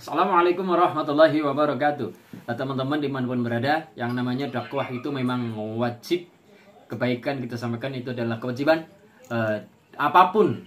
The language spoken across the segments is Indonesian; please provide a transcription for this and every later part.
Assalamualaikum warahmatullahi wabarakatuh nah, Teman-teman dimanapun berada Yang namanya dakwah itu memang wajib Kebaikan kita sampaikan itu adalah kewajiban eh, Apapun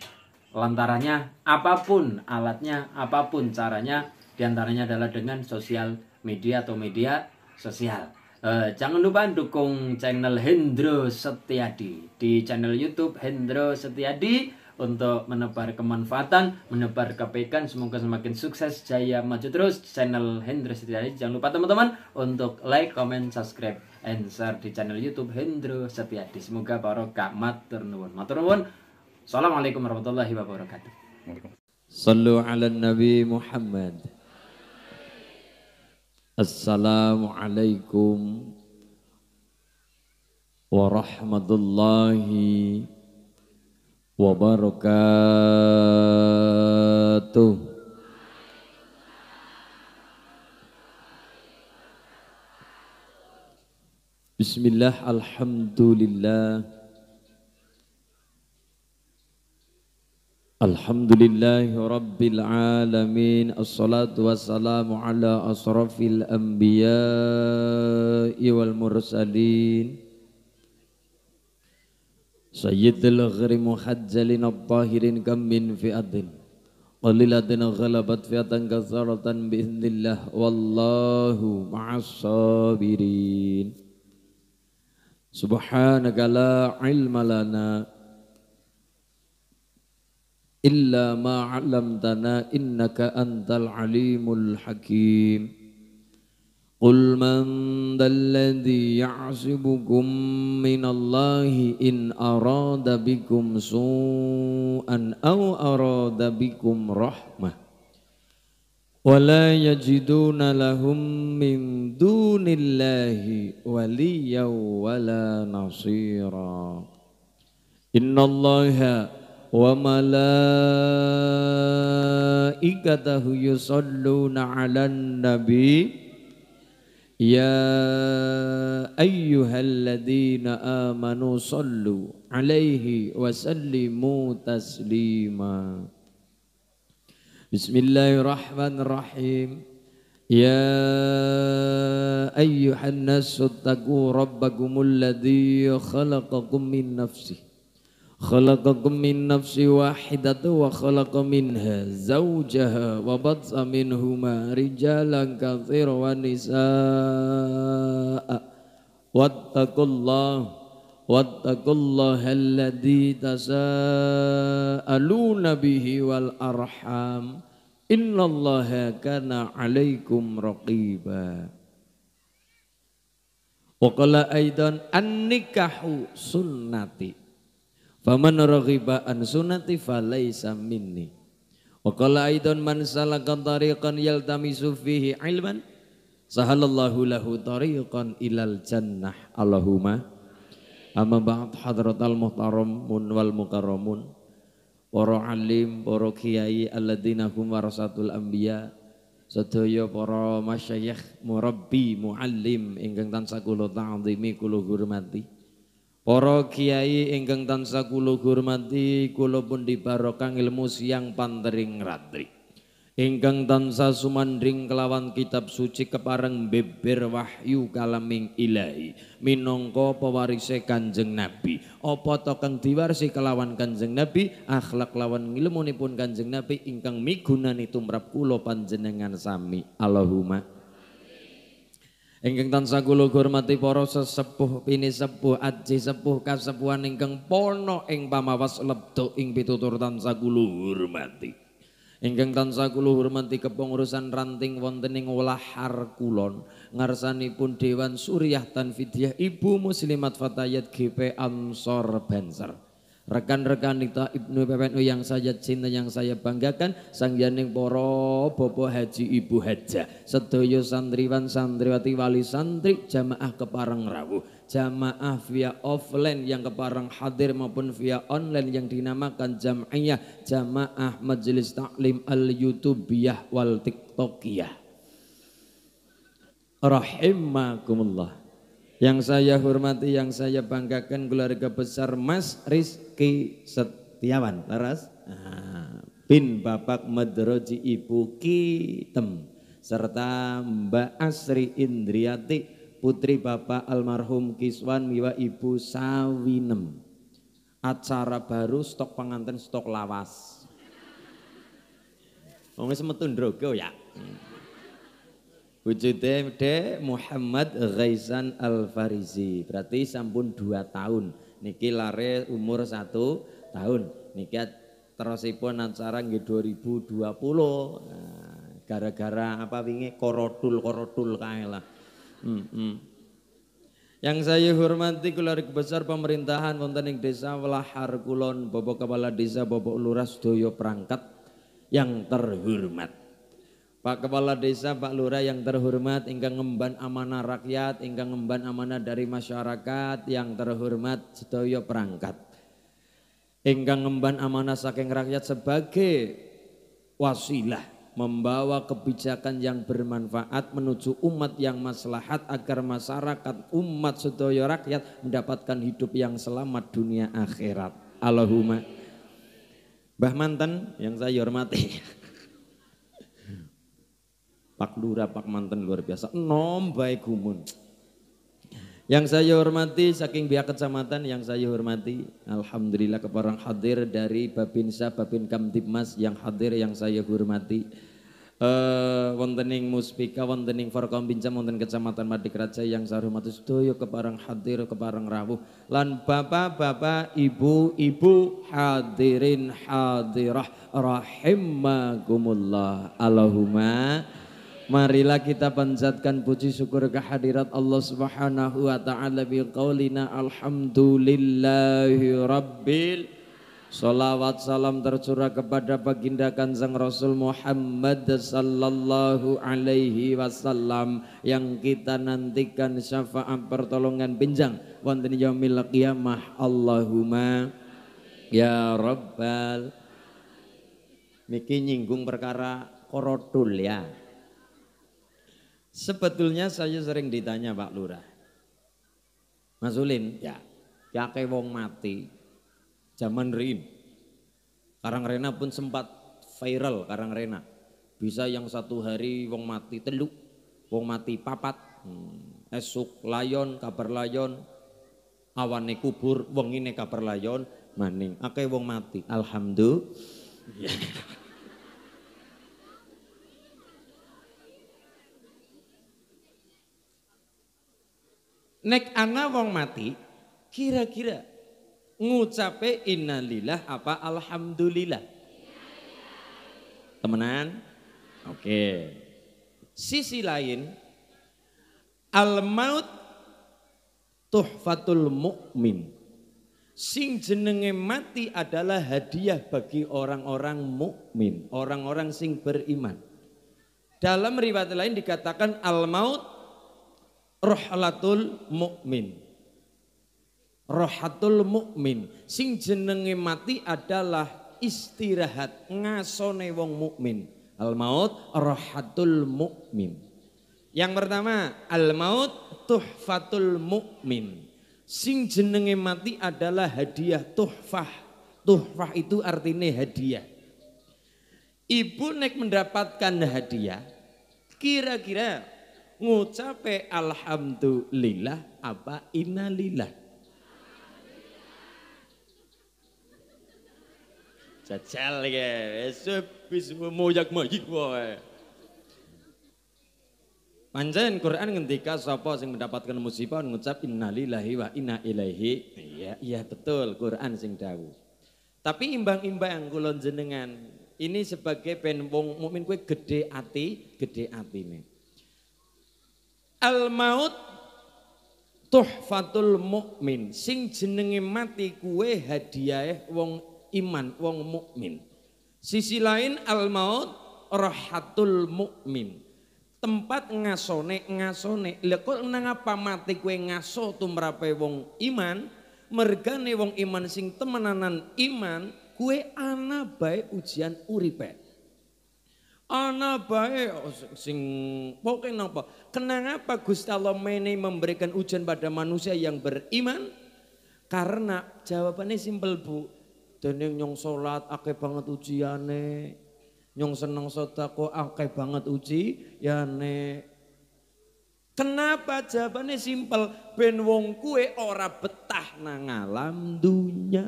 Lantarannya apapun Alatnya apapun caranya Diantaranya adalah dengan sosial media atau media sosial eh, Jangan lupa dukung channel Hendro Setiadi Di channel Youtube Hendro Setiadi untuk menebar kemanfaatan, menebar kebaikan. Semoga semakin sukses, jaya, maju terus. Channel Hendro Setiadi. Jangan lupa teman-teman untuk like, comment, subscribe, and share di channel YouTube Hendro Setiadi. Semoga barokah matur nuwun. Matur nuwun. Assalamualaikum warahmatullahi wabarakatuh. Sallu ala Nabi Muhammad. Assalamualaikum warahmatullahi wabarakatuh Bismillah Alhamdulillah Alhamdulillah Rabbil Alamin Assalatu سيد الغر محجل الطاهر كم من فئة قليلة غلبت فئة كثرة بإذن الله والله مع الصابرين سبحانك لا علم لنا إلا ما علمتنا إنك أنت العليم الحكيم قل من ذا الذي يعصبكم من الله إن أراد بكم سوءا أو أراد بكم رحمة ولا يجدون لهم من دون الله وليا ولا نصيرا إن الله وملائكته يصلون على النبي يا أيها الذين آمنوا صلوا عليه وسلموا تسليما بسم الله الرحمن الرحيم يا أيها الناس اتقوا ربكم الذي خلقكم من نفسه خلقكم من نفس واحدة وخلق منها زوجها وبطس منهما رجالا كثيرا ونساء واتقوا الله واتقوا الله الذي تساءلون به والأرحام إن الله كان عليكم رقيبا وقال أيضا النكاح سنتي Faman raghiba an sunnati falaysa minni. Wa qala aidan man salaka tariqan yaltamisu fihi ilman sahalallahu lahu tariqan ilal jannah. Allahumma amma ba'd hadratal muhtaramun wal mukarramun para alim, para kiai alladzina hum warasatul anbiya sedaya para masyayikh murabbi muallim ingkang tansah kula ta'zimi kula hormati Para kiai ingkang tansah kula hormati, kula pun dibarokah ilmu siang pantering ratri. Ingkang tansah sumandring kelawan kitab suci kepareng beber wahyu kalaming ilahi Minongko pewarise Kanjeng Nabi. Apa to kang diwarisi kelawan Kanjeng Nabi, akhlak lawan ilmunipun Kanjeng Nabi ingkang migunani tumrap kula panjenengan sami. Allahumma Ingkang tansah kula hormati para sesepuh sepuh aji sepuh kasepuhan ingkang pono ing pamawas lebduk ing pitutur tansah kula hormati. Ingkang tansah kula hormati kepengurusan ranting wonten ing Walahar Kulon ngarsanipun Dewan Suriah Tanfidiyah Ibu Muslimat Fatayat GP Ansor Banser rekan-rekan kita Ibnu PPNU yang saya cinta yang saya banggakan sang janing poro bobo haji ibu haja sedoyo santriwan santriwati wali santri jamaah keparang rawuh jamaah via offline yang keparang hadir maupun via online yang dinamakan jamaah jamaah majelis taklim al youtubiyah wal tiktokiyah rahimakumullah yang saya hormati, yang saya banggakan keluarga besar Mas Rizky Setiawan. Laras? Nah, bin Bapak Medroji Ibu Kitem serta Mbak Asri Indriati putri Bapak almarhum Kiswan Miwa Ibu Sawinem acara baru stok pengantin stok lawas Wong semeton drogo ya. Wujudnya de Muhammad Ghaizan Al-Farizi. Berarti sampun dua tahun. Niki lare umur satu tahun. Niki terusipun acara nggih 2020. gara nah, gara-gara apa wingi korodul korodul kae lah. Hmm, hmm. Yang saya hormati keluarga besar pemerintahan wonten ing desa Welahar Kulon, Bapak Kepala Desa, Bapak Lurah Sedoyo perangkat yang terhormat. Pak Kepala Desa, Pak Lura yang terhormat, hingga ngemban amanah rakyat, hingga ngemban amanah dari masyarakat, yang terhormat sedoyo perangkat. Hingga ngemban amanah saking rakyat sebagai wasilah membawa kebijakan yang bermanfaat menuju umat yang maslahat agar masyarakat umat sedoyo rakyat mendapatkan hidup yang selamat dunia akhirat. Allahumma. Mbah Manten yang saya hormati. Pak Lura, Pak mantan luar biasa. Nom baik gumun. Yang saya hormati saking pihak kecamatan yang saya hormati Alhamdulillah orang hadir dari Babinsa, Babin kamtipmas yang hadir yang saya hormati uh, eh, wontening muspika wontening bincang wonten kecamatan Madikraja yang saya hormati kepada orang hadir orang rawuh lan bapak-bapak ibu-ibu hadirin hadirah rahimakumullah Allahumma Marilah kita panjatkan puji syukur kehadirat Allah Subhanahu wa taala bi qaulina alhamdulillahi rabbil Salawat salam tercurah kepada baginda kanjeng Rasul Muhammad sallallahu alaihi wasallam yang kita nantikan syafaat pertolongan pinjang wonten yaumil qiyamah Allahumma ya rabbal Miki nyinggung perkara korodul ya Sebetulnya saya sering ditanya Pak Lurah. Mas Ulin, ya, ya kayak wong mati. Zaman Rin. Karang Rena pun sempat viral Karang Rena. Bisa yang satu hari wong mati teluk, wong mati papat, hmm. esuk layon, kabar layon, awane kubur, wong ini kabar layon, maning. Akeh wong mati. Alhamdulillah. Iya. Nek ana wong mati, kira-kira ngucape innalillah apa alhamdulillah. Temenan? Oke. Okay. Sisi lain al maut tuhfatul mukmin. Sing jenenge mati adalah hadiah bagi orang-orang mukmin, orang-orang sing beriman. Dalam riwayat lain dikatakan al maut rohlatul mukmin. Rohatul mukmin sing jenenge mati adalah istirahat ngasone wong mukmin. Al maut rohatul mukmin. Yang pertama al maut tuhfatul mukmin. Sing jenenge mati adalah hadiah tuhfah. Tuhfah itu artinya hadiah. Ibu nek mendapatkan hadiah, kira-kira ngucape alhamdulillah apa innalillah jajal ya wis moyak majik wae Panjen Quran ngendika sapa sing mendapatkan musibah ngucap innalillahi wa inna ilaihi. Iya, iya betul Quran sing dawu, Tapi imbang-imbang kulon jenengan ini sebagai ben wong mukmin kuwi gede ati, gede atine. Al maut tuhfatul mukmin. Sing jenenge mati kue hadiah wong iman, wong mukmin. Sisi lain al maut rahatul mukmin. Tempat ngasone ngasone. Lha kok nang apa mati kue ngaso tumrape wong iman? Mergane wong iman sing temenanan iman, kue ana bae ujian uripe. Ana bae oh, sing poke napa? Kenapa Gusti Allah memberikan ujian pada manusia yang beriman? Karena jawabannya simpel Bu. Dene nyong salat akeh banget ujiane. Nyong seneng sedekah akeh banget uji, yane. Kenapa jawabannya simpel? Ben wong kue ora betah nang alam dunya.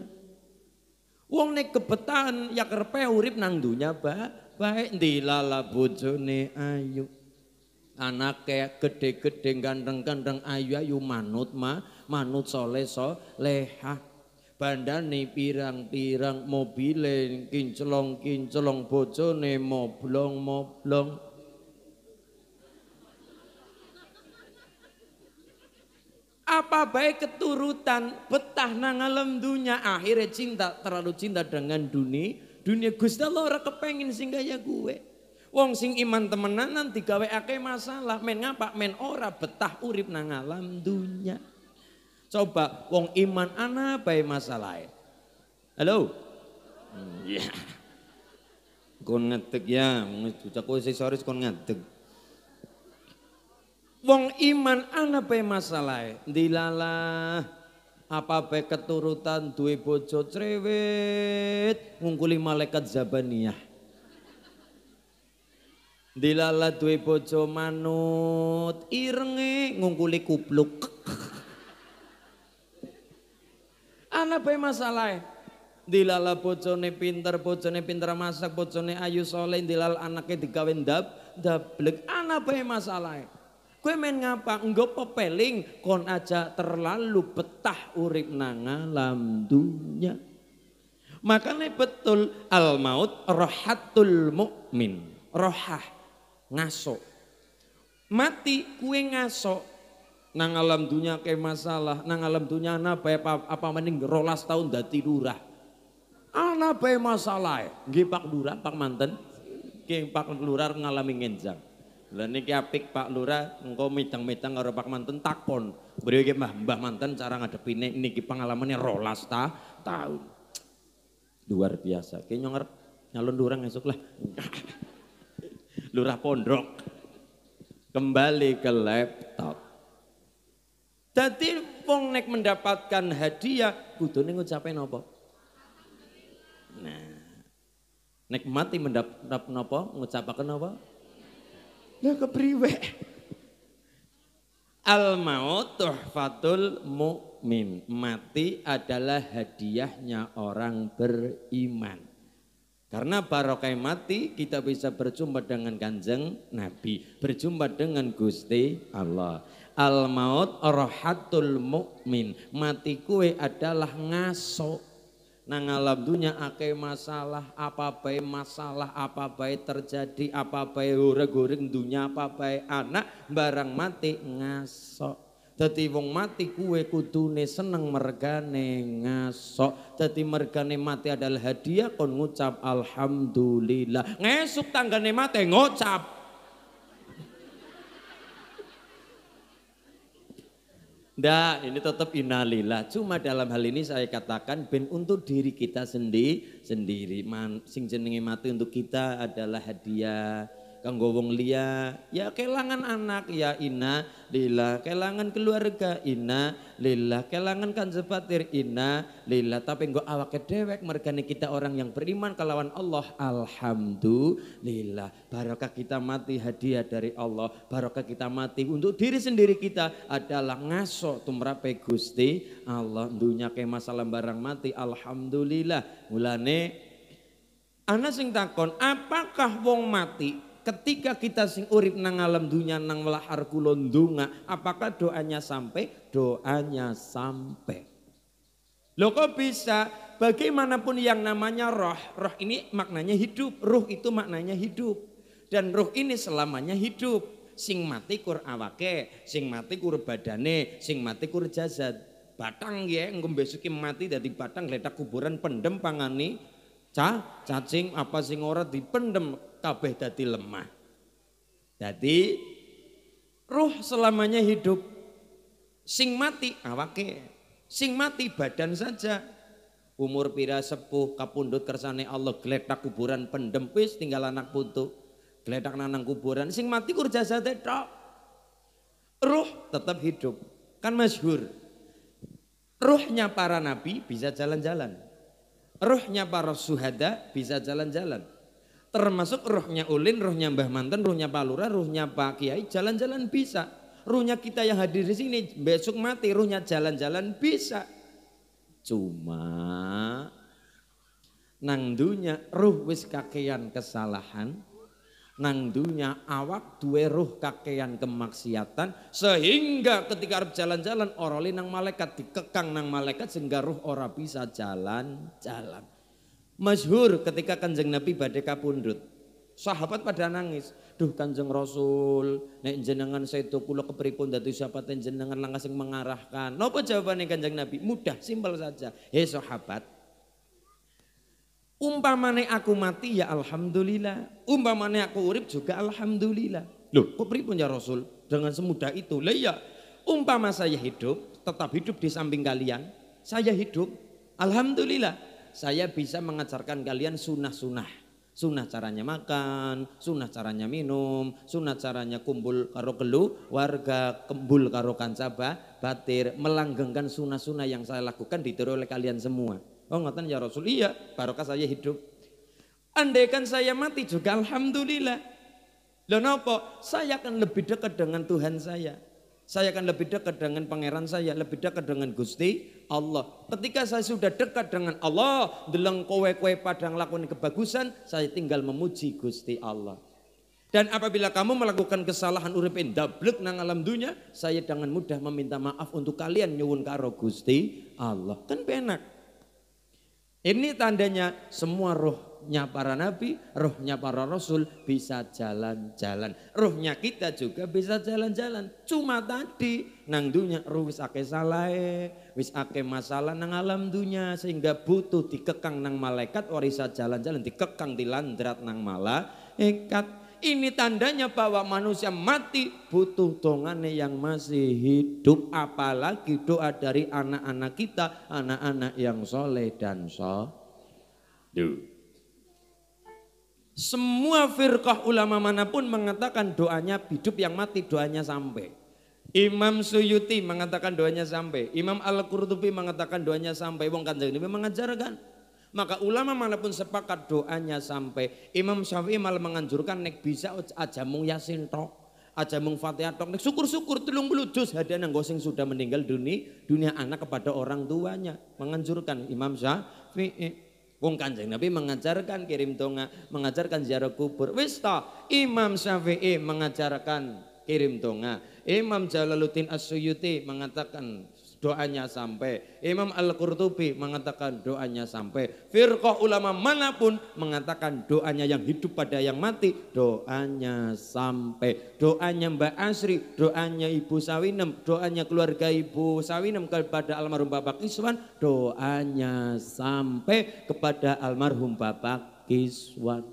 Wong nek kebetahan ya kerpe urip nang dunya, Pak. Baik dilala bojone ayu. anak kayak gede-gede gandeng-gandeng ayu-ayu manut ma, manut soleh bandar nih pirang-pirang mobile kincelong kincelong bojone moblong-moblong. apa baik keturutan betah nang alam dunia akhirnya cinta terlalu cinta dengan dunia Dunia Gusti Allah ora kepengin sing kaya gue. Wong sing iman temenan nanti gawe akeh masalah. Men ngapa? Men ora betah urip nang alam dunya. Coba wong iman ana bae masalahe. Halo. Iya. Yeah. Kon ngadeg ya, bocah kowe sesoris kon ngadeg. Wong iman ana bae masalahe. Dilalah apa baik keturutan duwe bojo cerewet ngungkuli malaikat zabaniyah dilala duwe bojo manut irenge ngungkuli kupluk anak bae masalah? dilala bojone pinter ne pinter masak bojone ayu soleh dilala anaknya digawe ndab dablek anak bae masalah? Kue main ngapa? Enggak pepeling. Kon aja terlalu betah urip nang alam dunya. Makanya betul al maut rohatul mukmin. Rohah ngaso. Mati kue ngaso. Nang alam dunya ke masalah. Nang alam dunya apa apa, apa mending rolas tahun dati lurah. Ana bae masalah. gipak durah Lurah, Pak Manten. gipak lurar Lurah ngalami ngenjang. Lah niki apik Pak Lurah, engko midang-midang karo Pak Manten takon. beri iki Mbah Mbah Manten cara ngadepi niki pengalamannya rolas ta tahun. Luar biasa. Ki nyonger nyalon lurah esuk lah. lurah pondok. Kembali ke laptop. Jadi wong nek mendapatkan hadiah kudune ngucape napa? Nah. Nek mati nopo napa ngucapaken napa? Lah kepriwe? Al maut tuhfatul mukmin. Mati adalah hadiahnya orang beriman. Karena barokai mati kita bisa berjumpa dengan kanjeng Nabi, berjumpa dengan Gusti Allah. Al maut rohatul mukmin. Mati kue adalah ngaso. Nang alam dunya akeh masalah, apa bae masalah, apa bae terjadi, apa bae goreng dunia apa bae anak barang mati ngasok. jadi wong mati kue kudune seneng mergane ngasok. Dadi mergane mati adalah hadiah kon ngucap alhamdulillah. Ngesuk tanggane mati ngucap Tidak, ini tetap inalilah Cuma dalam hal ini saya katakan ben untuk diri kita sendiri, sendiri. Man, sing jenenge mati untuk kita adalah hadiah kanggo wong liya ya kelangan anak ya inna lillah kelangan keluarga inna lillah kelangan kan sepatir inna lillah tapi nggo awake dewek mergane kita orang yang beriman kelawan Allah alhamdulillah barokah kita mati hadiah dari Allah barokah kita mati untuk diri sendiri kita adalah ngaso tumrape Gusti Allah dunya ke masalah barang mati alhamdulillah mulane anak sing takon, apakah wong mati ketika kita sing urip nang alam dunia nang melahar kulon apakah doanya sampai doanya sampai lo kok bisa bagaimanapun yang namanya roh roh ini maknanya hidup ruh itu maknanya hidup dan ruh ini selamanya hidup sing mati kur awake sing mati kur badane sing mati kur jazad batang ya engko besok mati dari batang letak kuburan pendem pangani cah cacing apa sing ora dipendem kabeh dadi lemah. jadi ruh selamanya hidup. Sing mati awake, sing mati badan saja. Umur pira sepuh kapundut kersane Allah gletak kuburan pendempis tinggal anak putu. Gletak nanang kuburan sing mati kur jasade tok. Ruh tetap hidup. Kan masyhur. Ruhnya para nabi bisa jalan-jalan. Ruhnya para suhada bisa jalan-jalan termasuk ruhnya Ulin, ruhnya Mbah Manten, ruhnya Pak ruhnya rohnya Pak Kiai, jalan-jalan bisa. Ruhnya kita yang hadir di sini besok mati, ruhnya jalan-jalan bisa. Cuma nang dunya ruh wis kakean kesalahan, nang dunya awak duwe ruh kakean kemaksiatan sehingga ketika arep jalan-jalan oroli nang malaikat dikekang nang malaikat sehingga ruh ora bisa jalan-jalan. Masyhur ketika Kanjeng Nabi badai kapundut. Sahabat pada nangis. Duh Kanjeng Rasul, naik jenengan itu kula keperipun dadi sahabat jenengan langsung mengarahkan. jawaban yang Kanjeng Nabi? Mudah, simpel saja. Hei sahabat, Umpamane aku mati ya alhamdulillah. Umpamane aku urip juga alhamdulillah. Loh, kok beri ya Rasul? Dengan semudah itu. Lah ya, umpama saya hidup, tetap hidup di samping kalian. Saya hidup, alhamdulillah saya bisa mengajarkan kalian sunnah-sunnah. Sunnah caranya makan, sunnah caranya minum, sunnah caranya kumpul karo gelu, warga kembul karo kancaba, batir, melanggengkan sunnah-sunnah yang saya lakukan diteru oleh kalian semua. Oh ngatan ya Rasul, iya barokah saya hidup. Andaikan saya mati juga Alhamdulillah. Loh nopo, saya akan lebih dekat dengan Tuhan saya. Saya akan lebih dekat dengan pangeran saya, lebih dekat dengan Gusti Allah. Ketika saya sudah dekat dengan Allah, deleng kowe-kowe padang lakukan kebagusan, saya tinggal memuji Gusti Allah. Dan apabila kamu melakukan kesalahan uripin, dablek nang alam dunia, saya dengan mudah meminta maaf untuk kalian nyuwun karo Gusti Allah. Kan penak. Ini tandanya semua roh rohnya para nabi, rohnya para rasul bisa jalan-jalan. Rohnya kita juga bisa jalan-jalan. Cuma tadi nang dunya ruh wis ake salah, wis ake masalah nang alam dunia sehingga butuh dikekang nang malaikat warisa jalan-jalan dikekang di landrat nang ikat. Ini tandanya bahwa manusia mati butuh dongane yang masih hidup apalagi doa dari anak-anak kita, anak-anak yang soleh dan soleh. Duh. Semua firqah ulama manapun mengatakan doanya hidup yang mati doanya sampai. Imam Suyuti mengatakan doanya sampai. Imam Al-Qurtubi mengatakan doanya sampai. Wong kanjeng memang mengajarkan. Maka ulama manapun sepakat doanya sampai. Imam Syafi'i malah menganjurkan nek bisa aja mung yasin tok, aja mung Fatihah tok. Nek syukur-syukur telung puluh juz hadiah nang gosing sudah meninggal dunia, dunia anak kepada orang tuanya. Menganjurkan Imam Syafi'i. Wong Kanjeng Nabi mengajarkan kirim Tonga, mengajarkan ziarah kubur. Wis Imam Syafi'i mengajarkan kirim Tonga. Imam Jalaluddin As-Suyuti mengatakan doanya sampai. Imam Al-Qurtubi mengatakan doanya sampai. Firqah ulama manapun mengatakan doanya yang hidup pada yang mati, doanya sampai. Doanya Mbak Asri, doanya Ibu Sawinem, doanya keluarga Ibu Sawinem kepada almarhum Bapak Iswan, doanya sampai kepada almarhum Bapak Iswan.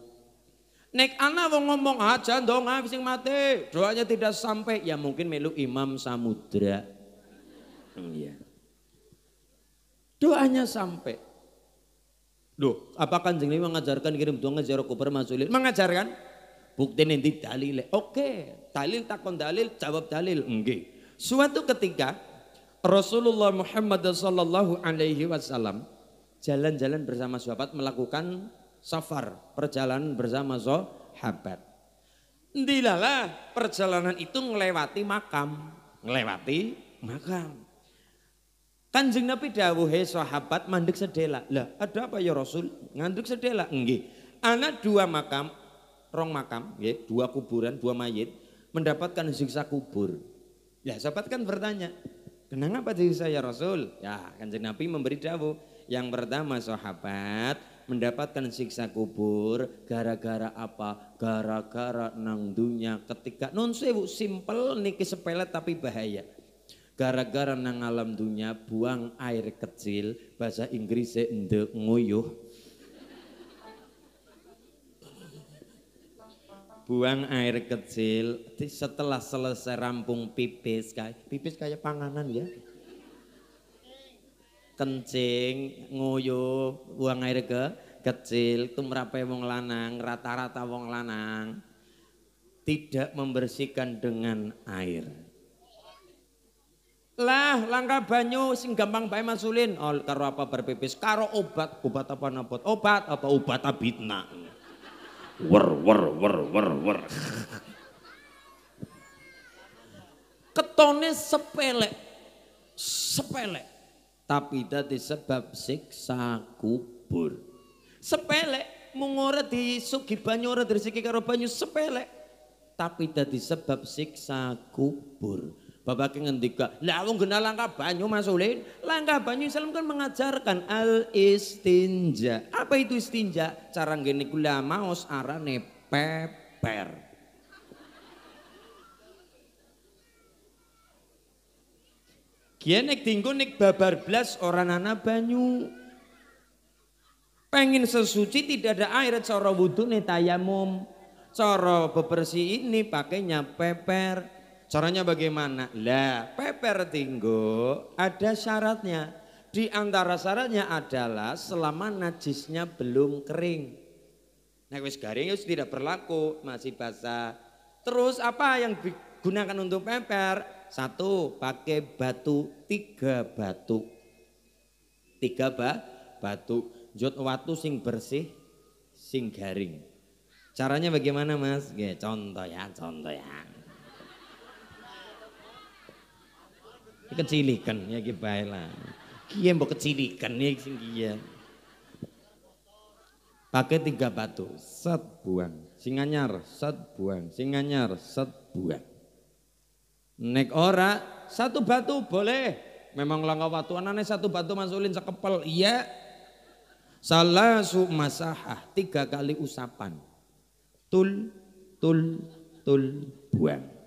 Nek ana wong ngomong aja dong ah sing mati, doanya tidak sampai ya mungkin melu Imam Samudra. Hmm. Iya. Doanya sampai. Loh, apakah jeng mengajarkan kirim doa ngajar kubur masulil? Mengajarkan? Bukti nanti dalil. Oke, dalil takon dalil, jawab dalil. Enggak. Suatu ketika Rasulullah Muhammad Sallallahu Alaihi Wasallam jalan-jalan bersama sahabat melakukan safar perjalanan bersama sahabat. Dilalah perjalanan itu melewati makam, melewati makam. Kanjeng Nabi dawuh "Hei sahabat mandek sedela. Lah, ada apa ya Rasul? Ngandek sedela. Nggih. Anak dua makam, rong makam, nggih, dua kuburan, dua mayit mendapatkan siksa kubur. ya sahabat kan bertanya, kenapa apa siksa ya Rasul?" Ya, Kanjeng Nabi memberi dawuh. Yang pertama sahabat mendapatkan siksa kubur gara-gara apa? Gara-gara nang dunya ketika non sewu simpel niki sepele tapi bahaya gara-gara nang alam dunia buang air kecil bahasa Inggrisnya ndek nguyuh buang air kecil setelah selesai rampung pipis kayak pipis kayak panganan ya kencing nguyuh buang air ke kecil tumrape wong lanang rata-rata wong lanang tidak membersihkan dengan air lah langkah banyu sing gampang bae masulin oh, karo apa berpipis karo obat obat apa nabot obat apa obat abitna wer wer wer wer wer ketone sepele sepele tapi tadi sebab siksa kubur sepele mung ora sugi banyu orang rezeki karo banyu sepele tapi tadi sebab siksa kubur Bapak ngendika, "Lah wong kenal langkah banyu Ulin, langkah banyu Islam kan mengajarkan al istinja." Apa itu istinja? Cara ngene gula maos arane peper. Kian nek tinggu nek babar blas orang anak banyu. Pengen sesuci tidak ada air cara wudhu nih tayamum. Cara bebersih ini pakainya peper. Caranya bagaimana? Lah, peper tinggo ada syaratnya. Di antara syaratnya adalah selama najisnya belum kering. nah, wis garing ya wis tidak berlaku, masih basah. Terus apa yang digunakan untuk peper? Satu, pakai batu, tiga batu. Tiga ba batu. Jod watu sing bersih, sing garing. Caranya bagaimana mas? Gaya contoh ya, contoh ya. kecilikan ya ki bae lah kiye mbok kecilikan ya sing kiye pakai tiga batu set buang sing anyar set buang sing anyar set buang nek ora satu batu boleh memang langkah batu anane satu batu masulin sekepel iya salah su masahah tiga kali usapan tul tul tul buang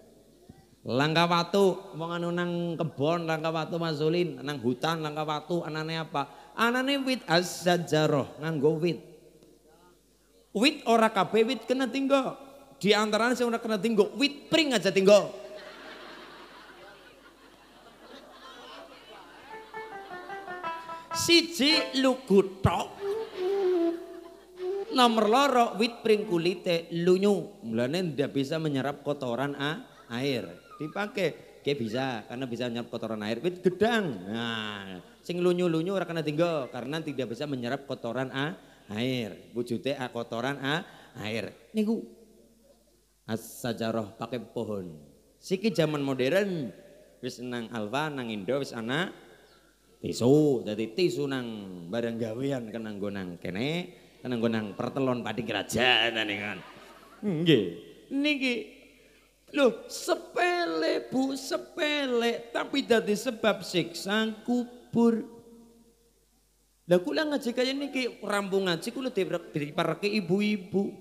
Langka watu, mau nang kebon, langka watu mazulin, nang hutan, langka watu, anane apa? Anane wit az nang nganggo wit. Wit ora kape wit kena tinggo. Di antaran saya ora kena tinggo, wit pring aja tinggo. Siji lugu tok. Nomor loro wit pring kulite lunyu. Mulane ndak bisa menyerap kotoran a air dipakai kayak bisa, karena bisa menyerap kotoran air. itu gedang. Nah, sing lunyu-lunyu orang kena tinggal karena tidak bisa menyerap kotoran a air. Wujudnya a kotoran a air. Niku as-sajarah pakai pohon. Siki zaman modern wis nang alfa nang indo wis ana tisu. jadi tisu nang barang gawean kena gonang kene, kena gonang pertelon padi kerajaan kan. Nggih. Niki Loh, sepele Bu, sepele, tapi jadi sebab siksa kubur. Lah kula ngaji kaya niki rampung ngaji kula diperke ibu-ibu.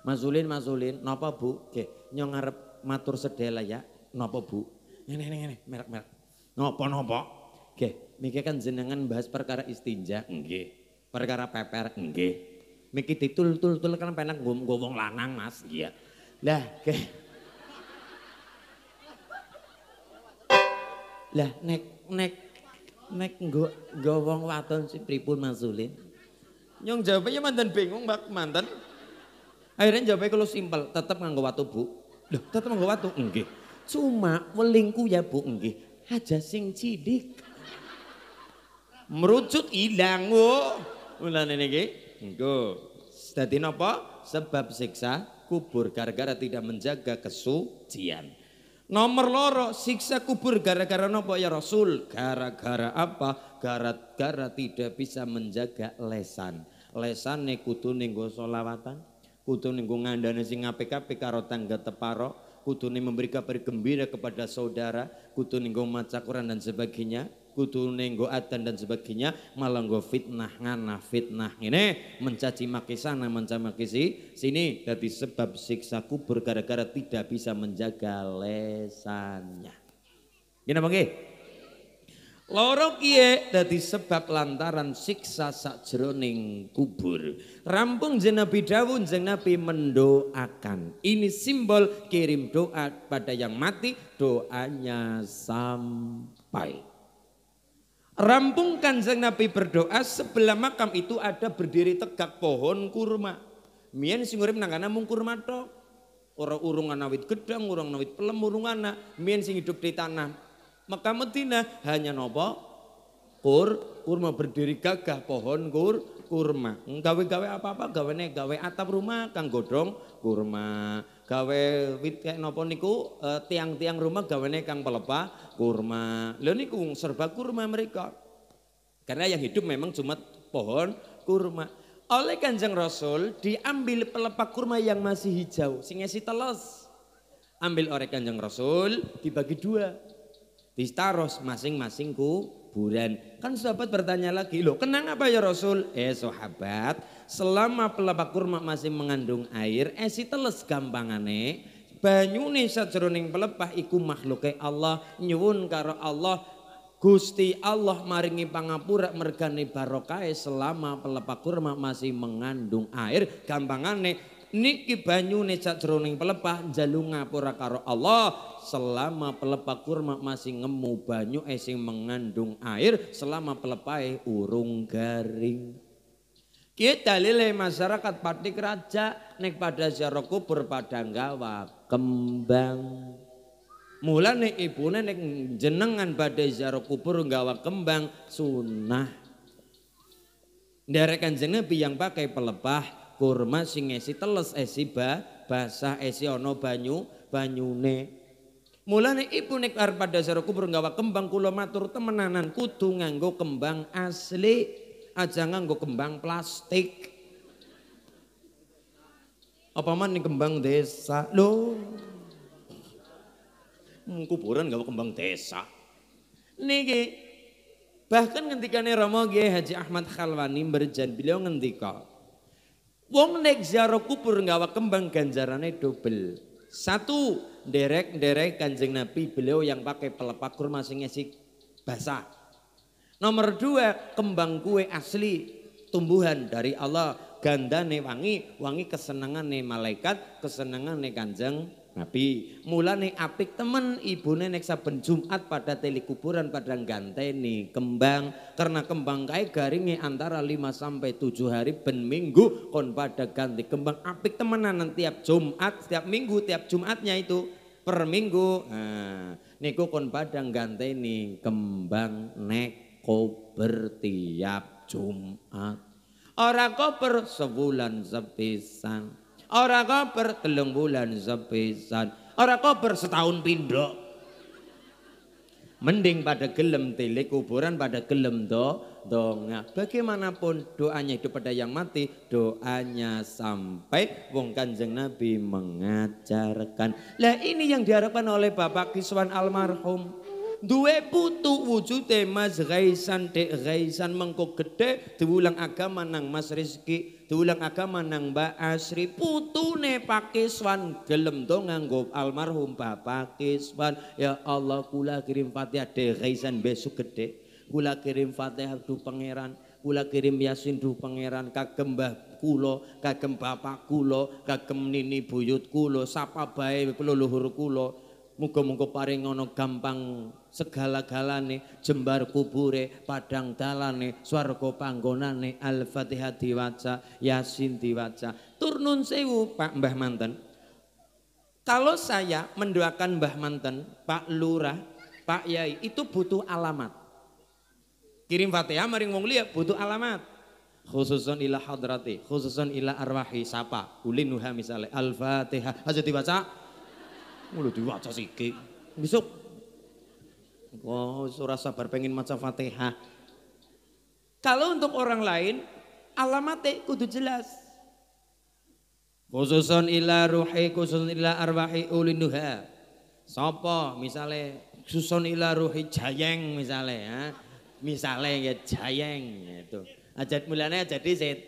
mazulin mazulin, napa Bu? oke nyong ngarep matur sedela ya. Napa Bu? ini ini merek-merek. Napa napa? oke, niki kan jenengan bahas perkara istinja, nggih. Perkara peper, nggih. Niki ditul-tul-tul kan penak nggo lanang, Mas. Iya. Lah, nggih. Lah nek nek nek nggo nggo wong wadon si pripun Mas Zulin? Nyong ya mantan bingung Mbak mantan. Akhirnya jawabnya kalau simpel, tetap nganggo watu bu. Loh, tetap nganggo watu? Enggih. Cuma welingku ya bu, enggih. Aja sing cidik. Merucut ilang wo. ini niki. Engko. Dadi napa? Sebab siksa kubur gara-gara tidak menjaga kesucian. Nomor loro siksa kubur gara-gara nopo ya Rasul. Gara-gara apa? Gara-gara tidak bisa menjaga lesan. Lesan nih kutu ninggo solawatan. Kutu ninggo ngandane sing ngapik-apik karo tangga teparo. nih memberi kabar gembira kepada saudara. kutu ninggo maca Quran dan sebagainya kudu nenggoatan dan sebagainya malah nggo fitnah ngana fitnah ini mencaci maki sana mencaci maki si, sini dari sebab siksa kubur gara-gara tidak bisa menjaga lesannya ini apa lorok iye dari sebab lantaran siksa jeroning kubur. Rampung jeneng Nabi Dawud Nabi mendoakan. Ini simbol kirim doa pada yang mati, doanya sampai. Rampungkan kanjeng Nabi berdoa sebelah makam itu ada berdiri tegak pohon kurma. Mian sing urip nang mung kurma tok. Ora urung ana wit gedang, urung ana wit pelem, urung ana. Mien sing hidup di tanah. Maka Medina hanya nopo kur kurma berdiri gagah pohon kur kurma. Gawe-gawe apa-apa gawene gawe atap rumah kang godhong kurma gawe wit kayak nopo niku eh, tiang-tiang uh, rumah gawene kang pelepah kurma. lo niku serba kurma mereka. Karena yang hidup memang cuma pohon kurma. Oleh Kanjeng Rasul diambil pelepah kurma yang masih hijau, singa si telos Ambil oleh Kanjeng Rasul dibagi dua. di Ditaruh masing masingku buran Kan sahabat bertanya lagi, lo kenang apa ya Rasul?" Eh, sahabat, selama pelepah kurma masih mengandung air esi teles gampangane nih sajroning pelepah iku makhluke Allah nyuwun karo Allah Gusti Allah maringi pangapura mergani barokai selama pelepak kurma masih mengandung air gampangane niki banyu banyune sajroning pelepah jalungapura ngapura karo Allah selama pelepah kurma masih ngemu banyu esing mengandung air selama pelepah urung garing kita lele masyarakat patik raja nek pada ziarah kubur pada gawa kembang. nek ibu nek jenengan pada ziarah kubur gawa kembang sunnah. Derekan nabi yang pakai pelepah kurma sing esi teles esi ba, basah esi ono banyu banyune. nek ibu nek arep pada ziarah kubur gawa kembang kulo matur temenanan kudu nganggo kembang asli aja nganggo kembang plastik. Apa man kembang desa? Loh. Hmm, kuburan gak kembang desa. Niki bahkan nih Romo Kiai Haji Ahmad Khalwani berjan beliau ngendika Wong nek ziaro kubur nggawa kembang ganjarannya double. Satu, derek-derek kanjeng Nabi beliau yang pakai pelepak kurma sing basah. Nomor dua, kembang kue asli tumbuhan dari Allah. ganda ne wangi, wangi kesenangan ne malaikat, kesenangan ne kanjeng Nabi. ne apik temen ibu nek saben Jumat pada teli kuburan pada nih kembang karena kembang garing nih antara lima sampai tujuh hari ben minggu kon pada ganti kembang apik temenan tiap Jumat, setiap minggu, tiap Jumatnya itu per minggu. Nah, niku kon padang ganteni kembang nek kober tiap Jumat. Orang kober sebulan sepisan. Orang kober telung bulan sepisan. Orang kober setahun pindok. Mending pada gelem tilik kuburan pada gelem do donga. Bagaimanapun doanya hidup pada yang mati, doanya sampai wong Kanjeng Nabi mengajarkan. Lah ini yang diharapkan oleh Bapak Kiswan almarhum duwe putu wujude Mas Raisan Dek Raisan mengko gede diulang agama nang Mas Rizki diulang agama nang Mbak Asri putune Pak Kiswan gelem dong nganggo almarhum pak pakiswan ya Allah kula kirim Fatihah Dek Raisan besok gede kula kirim Fatihah du pangeran kula kirim Yasin du pangeran kagem Mbah kula, kagem bapak kula, kagem nini buyut kulo sapa bae leluhur kulo muka muka paring ngono gampang segala-galane jembar kubure padang dalane swarga panggonane al-fatihah diwaca yasin diwaca turnun sewu Pak Mbah Manten kalau saya mendoakan Mbah Manten Pak Lurah Pak Yai itu butuh alamat kirim fatihah maring wong liya butuh alamat khususon ila hadrati khususon ila arwahi sapa ulinuha misalnya al-fatihah aja diwaca mulu diwaca sikit besok Wow, surah sabar pengen maca Fatihah. Kalau untuk orang lain, alamatnya kudu jelas. Khususun ila ruhi khususun ila arwahi ulinduha. Sopo misalnya khususun ila ruhi jayeng misalnya ya. Misalnya ya jayeng ya, itu. Ajat mulanya jadi set.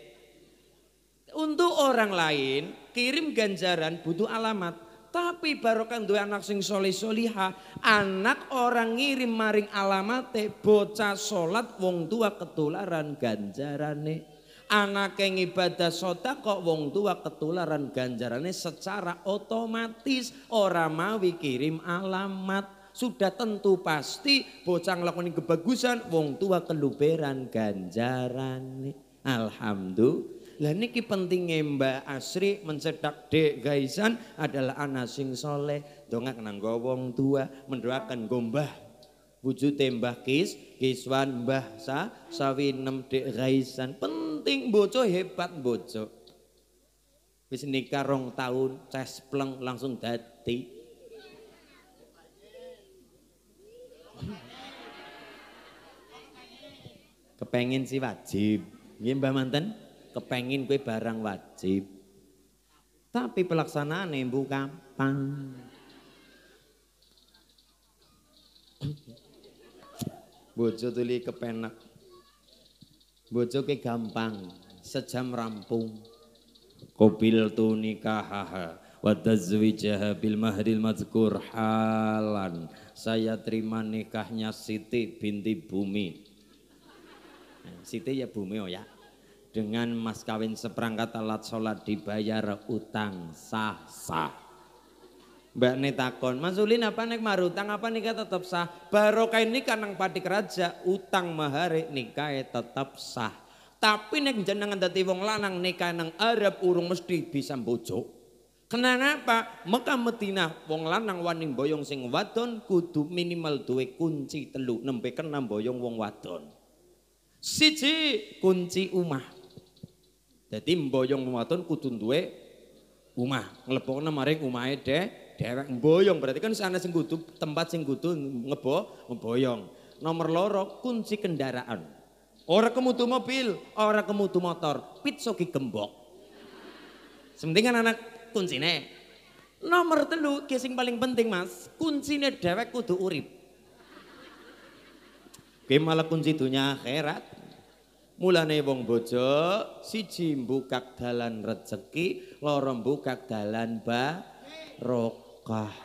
Untuk orang lain kirim ganjaran butuh alamat. Tapi barokah doa anak sing soleh soliha, anak orang ngirim maring alamate bocah sholat, wong tua ketularan ganjarane. Anak yang ibadah kok wong tua ketularan ganjarane secara otomatis orang mawi kirim alamat sudah tentu pasti bocah ngelakuin kebagusan wong tua keluberan ganjarane alhamdulillah lah niki pentingnya Mbak Asri mencedak Dek Gaisan adalah anak sing soleh, dongak kenang gowong tua, mendoakan gombah. Wujud Mbah Kis, Kiswan Mbah Sa, nem Dek Gaisan. Penting bojo hebat bojo. Wis nikah rong tahun, pleng langsung dati. Kepengen sih wajib. Nggih Mbah Manten? kepengin kue barang wajib. Tapi pelaksanaan ibu kapan? Bojo tuli kepenak. Bojo ke gampang, sejam rampung. Kopil tu nikahaha wa bil mahril mazkur halan. Saya terima nikahnya Siti binti Bumi. Siti ya Bumi oh ya dengan mas kawin seperangkat alat sholat dibayar utang sah sah Mbak Netakon, Mas Ulin apa nek marutang apa nikah tetap sah. Barokah ini kanang patik raja, utang mahari nikah tetap sah. Tapi nek jenengan dadi wong lanang nikah nang Arab urung mesti bisa bojo. Kenapa? Mekah Madinah wong lanang waning boyong sing wadon kudu minimal duwe kunci telu nembe kenam boyong wong wadon. Siji kunci umah. Jadi mboyong muaton kutun duwe omah. Nglebokna maring omahe de dewek mboyong berarti kan sana sing kutu, tempat sing kutu ngebo mboyong. Nomor loro kunci kendaraan. Ora kemutu mobil, ora kemutu motor, pitsoki gembok. Sementing kan anak kuncine. Nomor telu sing paling penting Mas, kuncine dhewek kudu urip. Ki malah kunci dunia akhirat. Mulane wong bojo siji mbukak dalan rezeki, loro mbukak dalan barokah.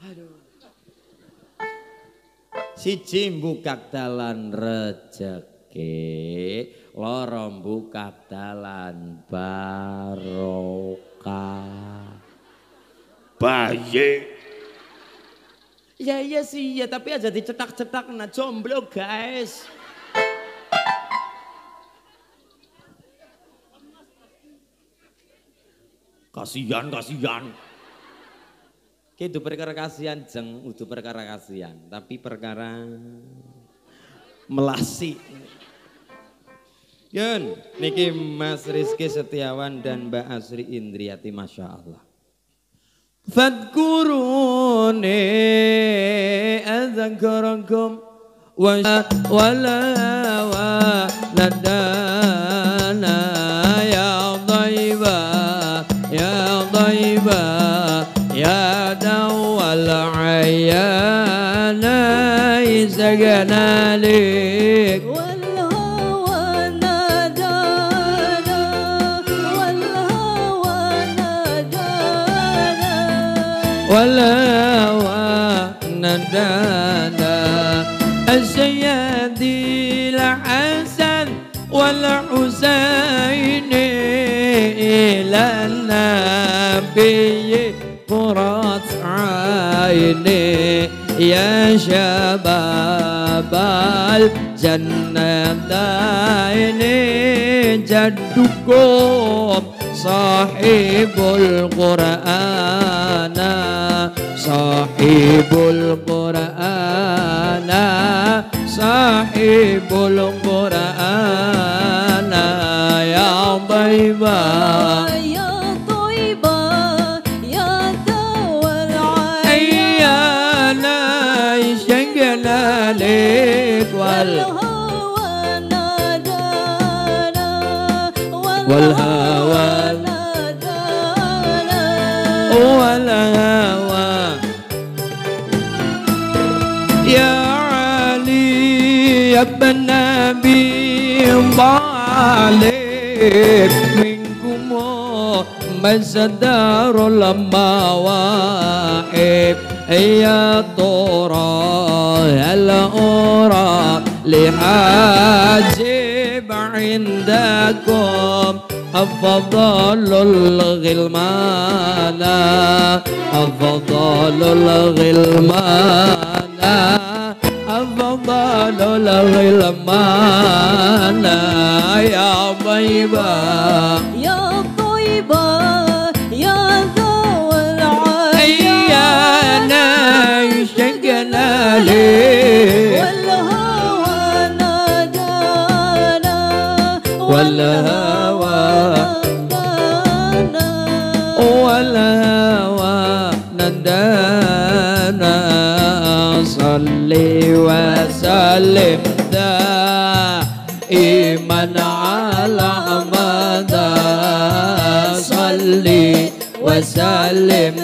rokah. Siji mbukak dalan rezeki, loro mbukak dalan barokah bayi. Ya iya sih, ya tapi aja dicetak-cetak nah jomblo guys. Kasihan, kasihan. Itu perkara kasihan, jeng, itu perkara kasihan. Tapi perkara melasi. Yun, niki Mas Rizky Setiawan dan Mbak Asri Indriati, Masya Allah. فاذكروني أذكركم ولا ولدانا يا ضيبة يا ضيبة يا دو العيان سجنا بيه قرات عيني يا شباب الجنة دايني جدكم Sahibul qur'ana صاحب القرآن صاحب القرآن يا ضيبا يا والهوى والهوى يا علي يا ابن النبي عليك منكم مزدار المواعب يا ترى يا أرى لحاجب عندكم الفضال الغلمان الفضال الغلمان الفضال الغلمان يا طيبة يا طيبة يا ذو العيان شقنا لي والهوى نادانا والهوى دانا صلي وسلم دائما على مدى صلي وسلم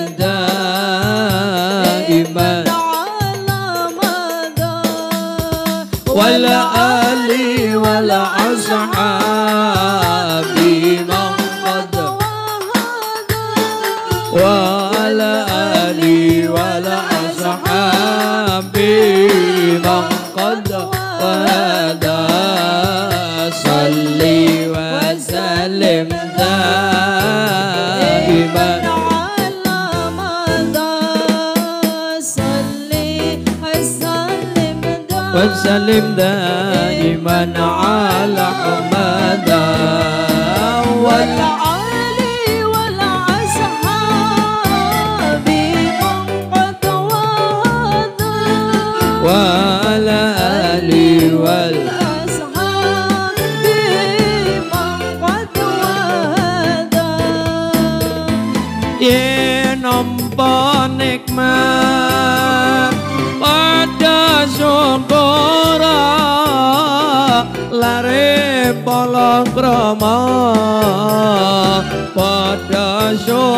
سلم دائما على حب Brahma Patasho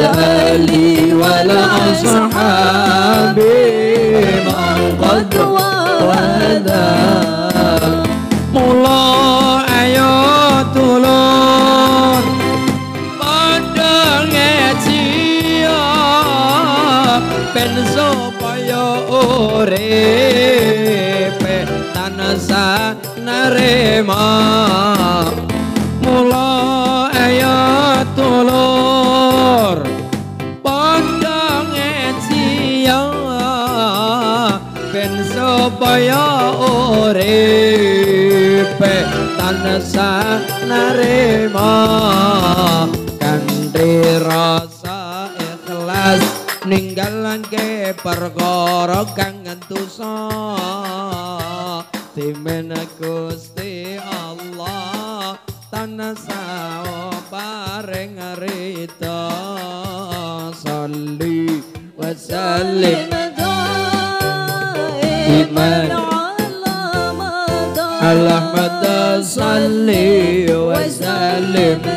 wala أهلي ولا أصحابي ما قد Penso payo Urip tanah sanareman akeh perkara kang ngentusa timen Gusti Allah tanasa paring bareng salli wa sallim iman Allah mata salli wa sallim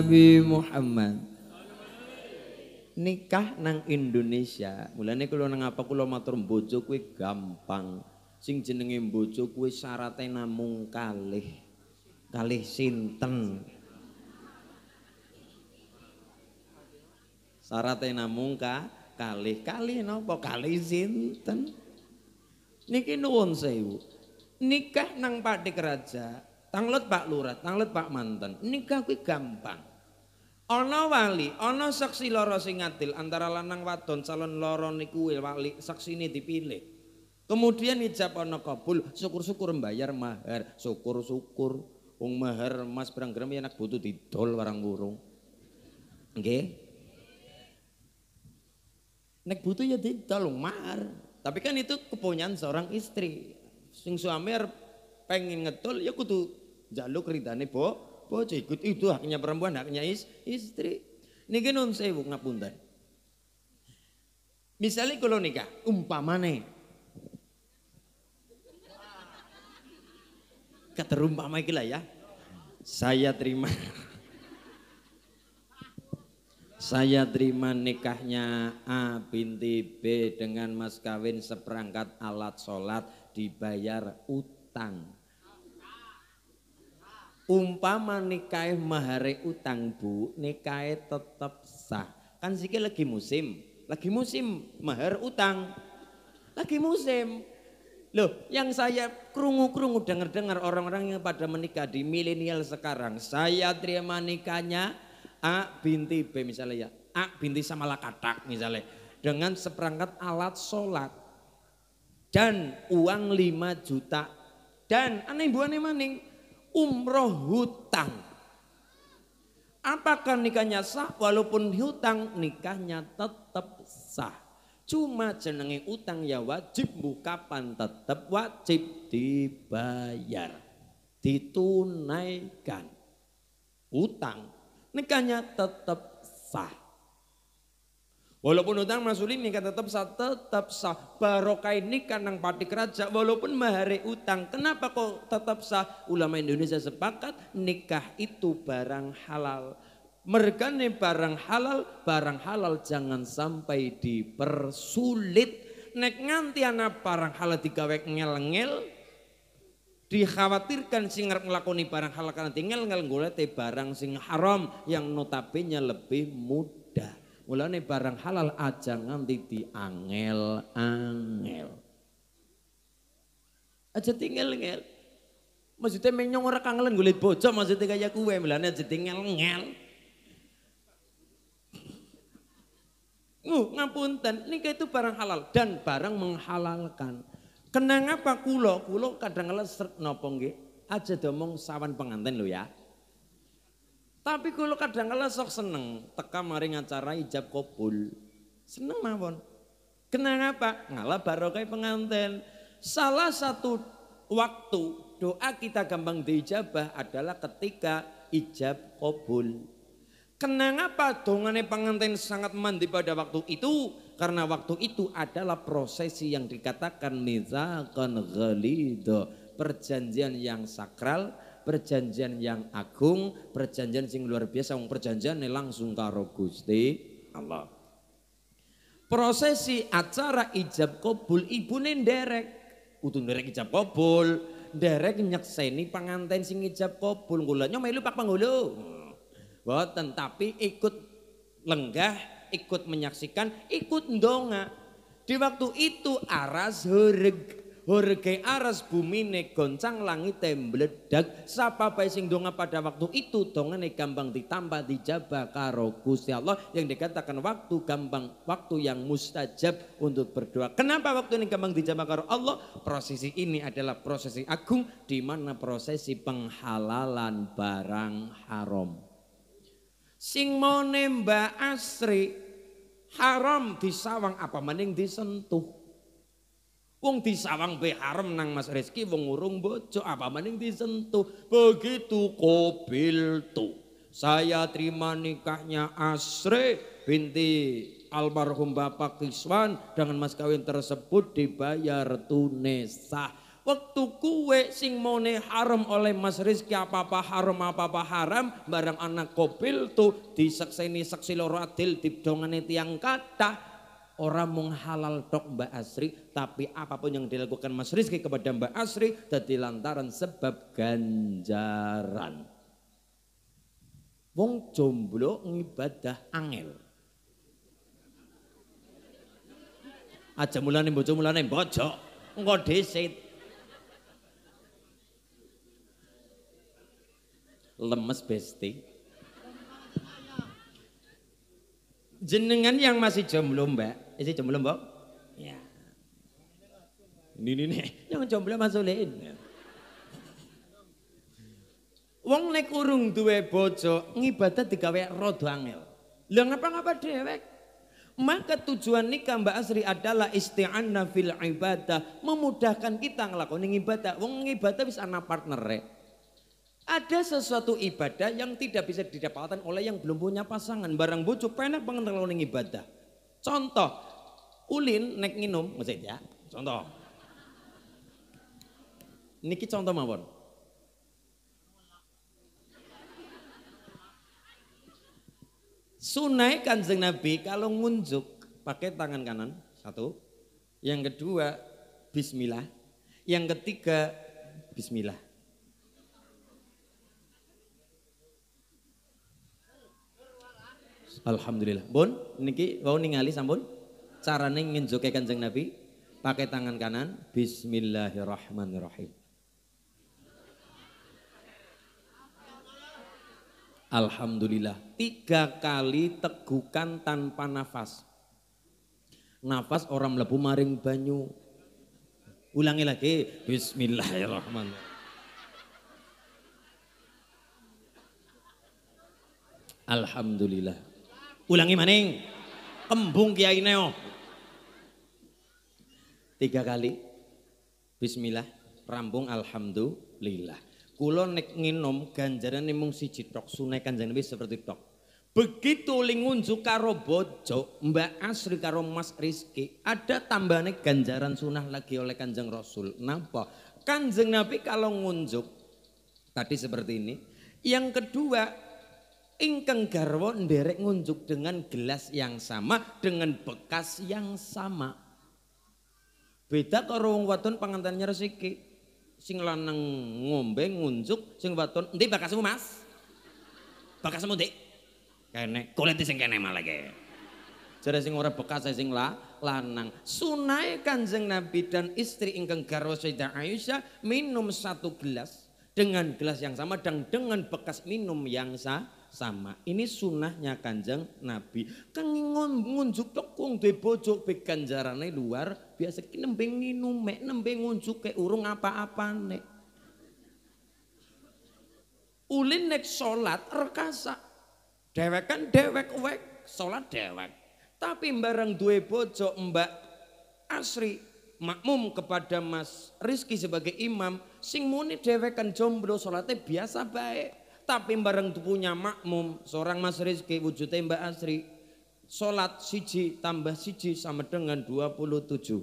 Nabi Muhammad nikah nang Indonesia mulane kula nang apa kula matur bojo kuwi gampang sing jenenge bojo kuwi syaraté namung kalih kalih sinten syaraté namung ka kalih kalih napa kalih sinten niki nuwun sewu nikah nang Pak Raja tanglet Pak Lurah tanglet Pak Mantan. nikah kuwi gampang Ana wali, ana saksi loro sing adil antara lanang wadon calon loro niku wali saksine dipilih. Kemudian ijab ana kabul, syukur-syukur mbayar mahar, syukur-syukur wong mahar mas barang ya enak butuh didol warang burung, Nggih. Nek butuh ya didol mahar. Tapi kan itu kepunyaan seorang istri. Sing suami pengen ngedol ya kudu jaluk ridane, Bo apa ikut itu haknya perempuan haknya is, istri niki nun sewu ngapunten misalnya kalau nikah umpamane kata iki lah ya saya terima saya terima nikahnya A binti B dengan mas kawin seperangkat alat sholat dibayar utang umpama nikahe mahare utang Bu, nikahe tetap sah. Kan siki lagi musim, lagi musim mahar utang. Lagi musim. Loh, yang saya kerungu-kerungu dengar-dengar orang-orang yang pada menikah di milenial sekarang, saya terima nikahnya A binti B misalnya ya, A binti sama lakatak misalnya, dengan seperangkat alat sholat dan uang 5 juta dan aneh aneh maning umroh hutang. Apakah nikahnya sah? Walaupun hutang nikahnya tetap sah. Cuma jenenge utang ya wajib bukapan tetap wajib dibayar. Ditunaikan. Utang nikahnya tetap sah. Walaupun utang masulim ini tetap sah, tetap sah. Barokah ini nang patik raja, walaupun mahari utang. Kenapa kok tetap sah? Ulama Indonesia sepakat nikah itu barang halal. mereka Mergane barang halal, barang halal jangan sampai dipersulit. Nek nganti anak barang halal digawek ngel-ngel, dikhawatirkan sing ngarep ngelakoni barang halal karena tinggal ngel barang sing haram yang notabene lebih mudah Mulane barang halal aja nganti diangel-angel. Aja tinggal-ngel. Maksudnya menyong orang kangelen gulit bocor maksudnya kaya kue mulane aja tinggal-ngel. Uh, ngapunten, nikah itu barang halal dan barang menghalalkan. Kenang apa kulo? Kulo kadang ngeles nopo nggih. Aja domong sawan pengantin lo ya. Tapi kalau kadang kala sok seneng, teka maring acara ijab kabul. Seneng mawon. Kenang apa? Ngalah barokai pengantin. Salah satu waktu doa kita gampang diijabah adalah ketika ijab kabul. Kenang apa dongane pengantin sangat mandi pada waktu itu? Karena waktu itu adalah prosesi yang dikatakan mizakon ghalido. Perjanjian yang sakral perjanjian yang agung, perjanjian sing luar biasa, wong perjanjian langsung karo Gusti Allah. Prosesi acara ijab kabul ibune derek, utun derek ijab kabul, nderek nyekseni pengantin sing ijab kabul, kulanya melu Pak penghulu, Boten tapi ikut lenggah, ikut menyaksikan, ikut ndonga. Di waktu itu aras hureg Horge aras ne goncang langit meledak Sapa bae sing donga pada waktu itu dongane gampang ditambah dijabah karo Gusti Allah yang dikatakan waktu gampang waktu yang mustajab untuk berdoa. Kenapa waktu ini gampang dijabah karo Allah? Prosesi ini adalah prosesi agung di mana prosesi penghalalan barang haram. Sing mau nembak asri haram disawang apa mending disentuh Wong disawang be harem nang Mas Rizki wong urung bojo apa mending disentuh. Begitu kobil tuh. Saya terima nikahnya Asri binti almarhum Bapak Kiswan dengan mas kawin tersebut dibayar tunesa. Waktu kue sing mone haram oleh Mas Rizki apa-apa haram apa-apa haram barang anak kobil tuh disekseni saksi loro adil dibdongane tiang kata Orang menghalal dok Mbak Asri, tapi apapun yang dilakukan Mas Rizky kepada Mbak Asri, jadi lantaran sebab ganjaran. Wong jomblo ngibadah angel. Aja mulane bojo mulane bojo engko desit. Lemes besti. jenengan yang masih jomblo mbak Isi jomblo mbok? Ya. Ini ini nih. Yang jomblo masukin. Wong nek urung duwe bojo ngibadah digawe rodo angel. Lah ngapa-ngapa dhewek? Maka tujuan nikah Mbak Asri adalah isti'anna fil ibadah, memudahkan kita ngelakoni ibadah. Wong ngibadah bisa ana partner rek. Ada sesuatu ibadah yang tidak bisa didapatkan oleh yang belum punya pasangan. Barang bojo penak pengen ngelakoni ibadah. Contoh, Ulin nek nginum masjid ya. Contoh. Niki contoh mawon. Sunai kanjeng Nabi kalau ngunjuk pakai tangan kanan satu, yang kedua Bismillah, yang ketiga Bismillah. Alhamdulillah. Bon, niki wau ningali sampun? Carane nginjoke Kanjeng Nabi pakai tangan kanan bismillahirrahmanirrahim. Alhamdulillah tiga kali tegukan tanpa nafas nafas orang lebu maring banyu ulangi lagi Bismillahirrahmanirrahim Alhamdulillah ulangi maning kembung kiai neo tiga kali Bismillah rambung alhamdulillah kulo nek nginom ganjaran mung siji tok sunai kanjeng Nabi seperti tok begitu lingunjuk karo bojo mbak asri karo mas rizki ada tambahnya ganjaran sunah lagi oleh kanjeng rasul napa kanjeng Nabi kalau ngunjuk tadi seperti ini yang kedua ingkeng Garwo nderek ngunjuk dengan gelas yang sama dengan bekas yang sama Beda karo wong wadon pangantennya rezeki Sing lanang ngombe ngunjuk, sing wadon endi bakasmu Mas? Bakasmu Dik? Kene, kualitas sing kene malah ke. Jare sing ora bekas sing la, lanang. Sunai Kanjeng Nabi dan istri ingkang garwa Sayyidah Aisyah minum satu gelas dengan gelas yang sama dan dengan bekas minum yang sama sama. Ini sunnahnya kanjeng Nabi. Kengingon ngunjuk tokung kung duwe bojo pe luar biasa ki nembe nginume, nembe ngunjuk ke urung apa-apane. Ulin nek salat rekasa. Dewek kan dewek wek, salat dewek. Tapi bareng duwe bojo Mbak Asri makmum kepada Mas Rizki sebagai imam, sing muni dewek kan jomblo salatnya biasa baik. Tapi bareng punya makmum, seorang Mas Rizky wujudnya Mbak Asri, sholat siji tambah siji sama dengan 27.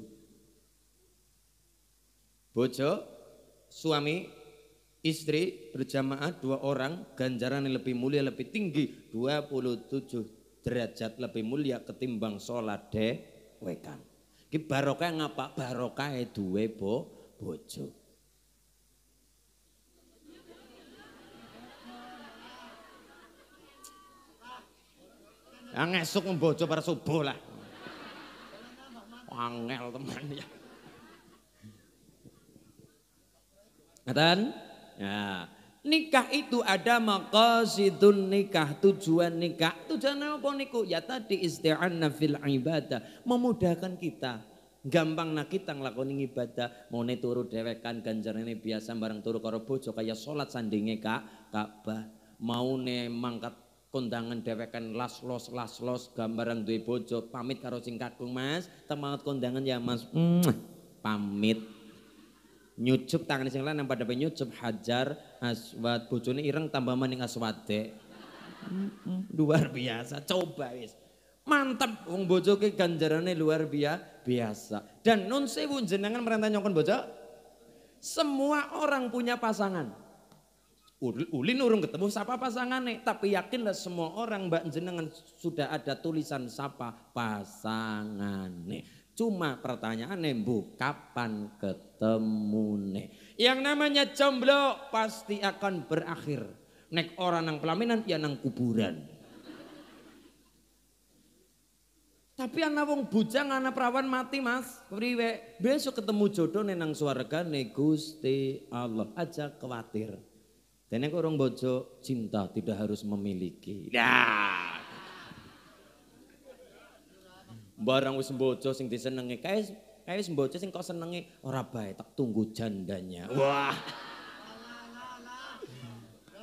Bojo, suami, istri berjamaah dua orang ganjaran yang lebih mulia lebih tinggi 27 derajat lebih mulia ketimbang sholat dewekan. ini barokah ngapa barokah itu webo bojo. Ya ngesuk membojo pada subuh lah. Wangel teman ya. Ngetan? Ya. Nikah itu ada maqasidun nikah, tujuan nikah. Tujuan apa niku? Ya tadi isti'anna fil ibadah, memudahkan kita. Gampang nak kita ngelakuin ibadah, mau turu dewekan ini biasa bareng turu karo bojo sholat sandingnya kak, Ka'bah. Mau mangkat kondangan dewekan las los las los gambaran duwe bojo pamit karo sing kagung Mas temanget kondangan ya Mas mm, pamit nyucup tangan sing lanang pada nyucup hajar aswat bojone ireng tambah maning aswate luar biasa coba wis mantap wong bojo ke ganjarannya luar biasa dan non sewun jenengan merantau nyokon bojo semua orang punya pasangan Ulin urung ketemu siapa pasangane, tapi yakinlah semua orang Mbak Jenengan sudah ada tulisan siapa pasangane. Cuma pertanyaannya bu, kapan ketemu ketemune? Yang namanya jomblo pasti akan berakhir. Nek orang nang pelaminan, ya nang kuburan. Tapi anak wong bujang, anak perawan mati mas. Priwe, besok ketemu jodoh nang suarga Gusti Allah. Aja khawatir. Dan yang orang bojo cinta tidak harus memiliki. Nah. Barang wis bojo sing disenengi Kayak kaya wis bojo sing kau senengi baik tak tunggu jandanya. Wah.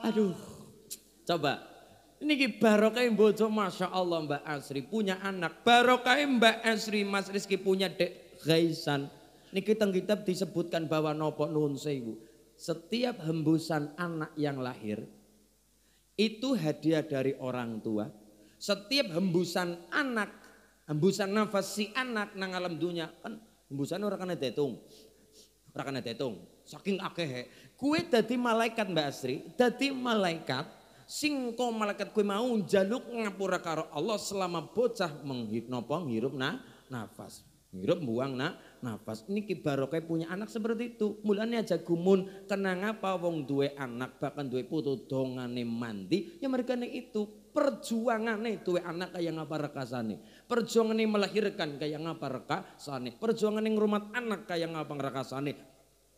Aduh. Coba Niki barokah bojo Masya Allah Mbak Asri punya anak. Barokah Mbak Asri Mas Rizky punya dek Gaisan. Niki kita kitab disebutkan bahwa nopo nun sewu setiap hembusan anak yang lahir itu hadiah dari orang tua. Setiap hembusan anak, hembusan nafas si anak nang alam dunia kan hembusan orang kena dihitung. orang kena dihitung. Saking akeh. Kue dadi malaikat Mbak Asri, dadi malaikat singko malaikat kue mau jaluk ngapura karo Allah selama bocah menghipnopong hirup na nafas hirup buang na nafas. Niki barokah punya anak seperti itu. Mulanya aja gumun, kenang apa wong duwe anak bahkan duwe putu dongane mandi, ya mereka itu perjuangane duwe anak kayak ngapa rekasane. Perjuangane melahirkan kayak ngapa rekasane. Perjuangane ngrumat anak kayak ngapa rekasane.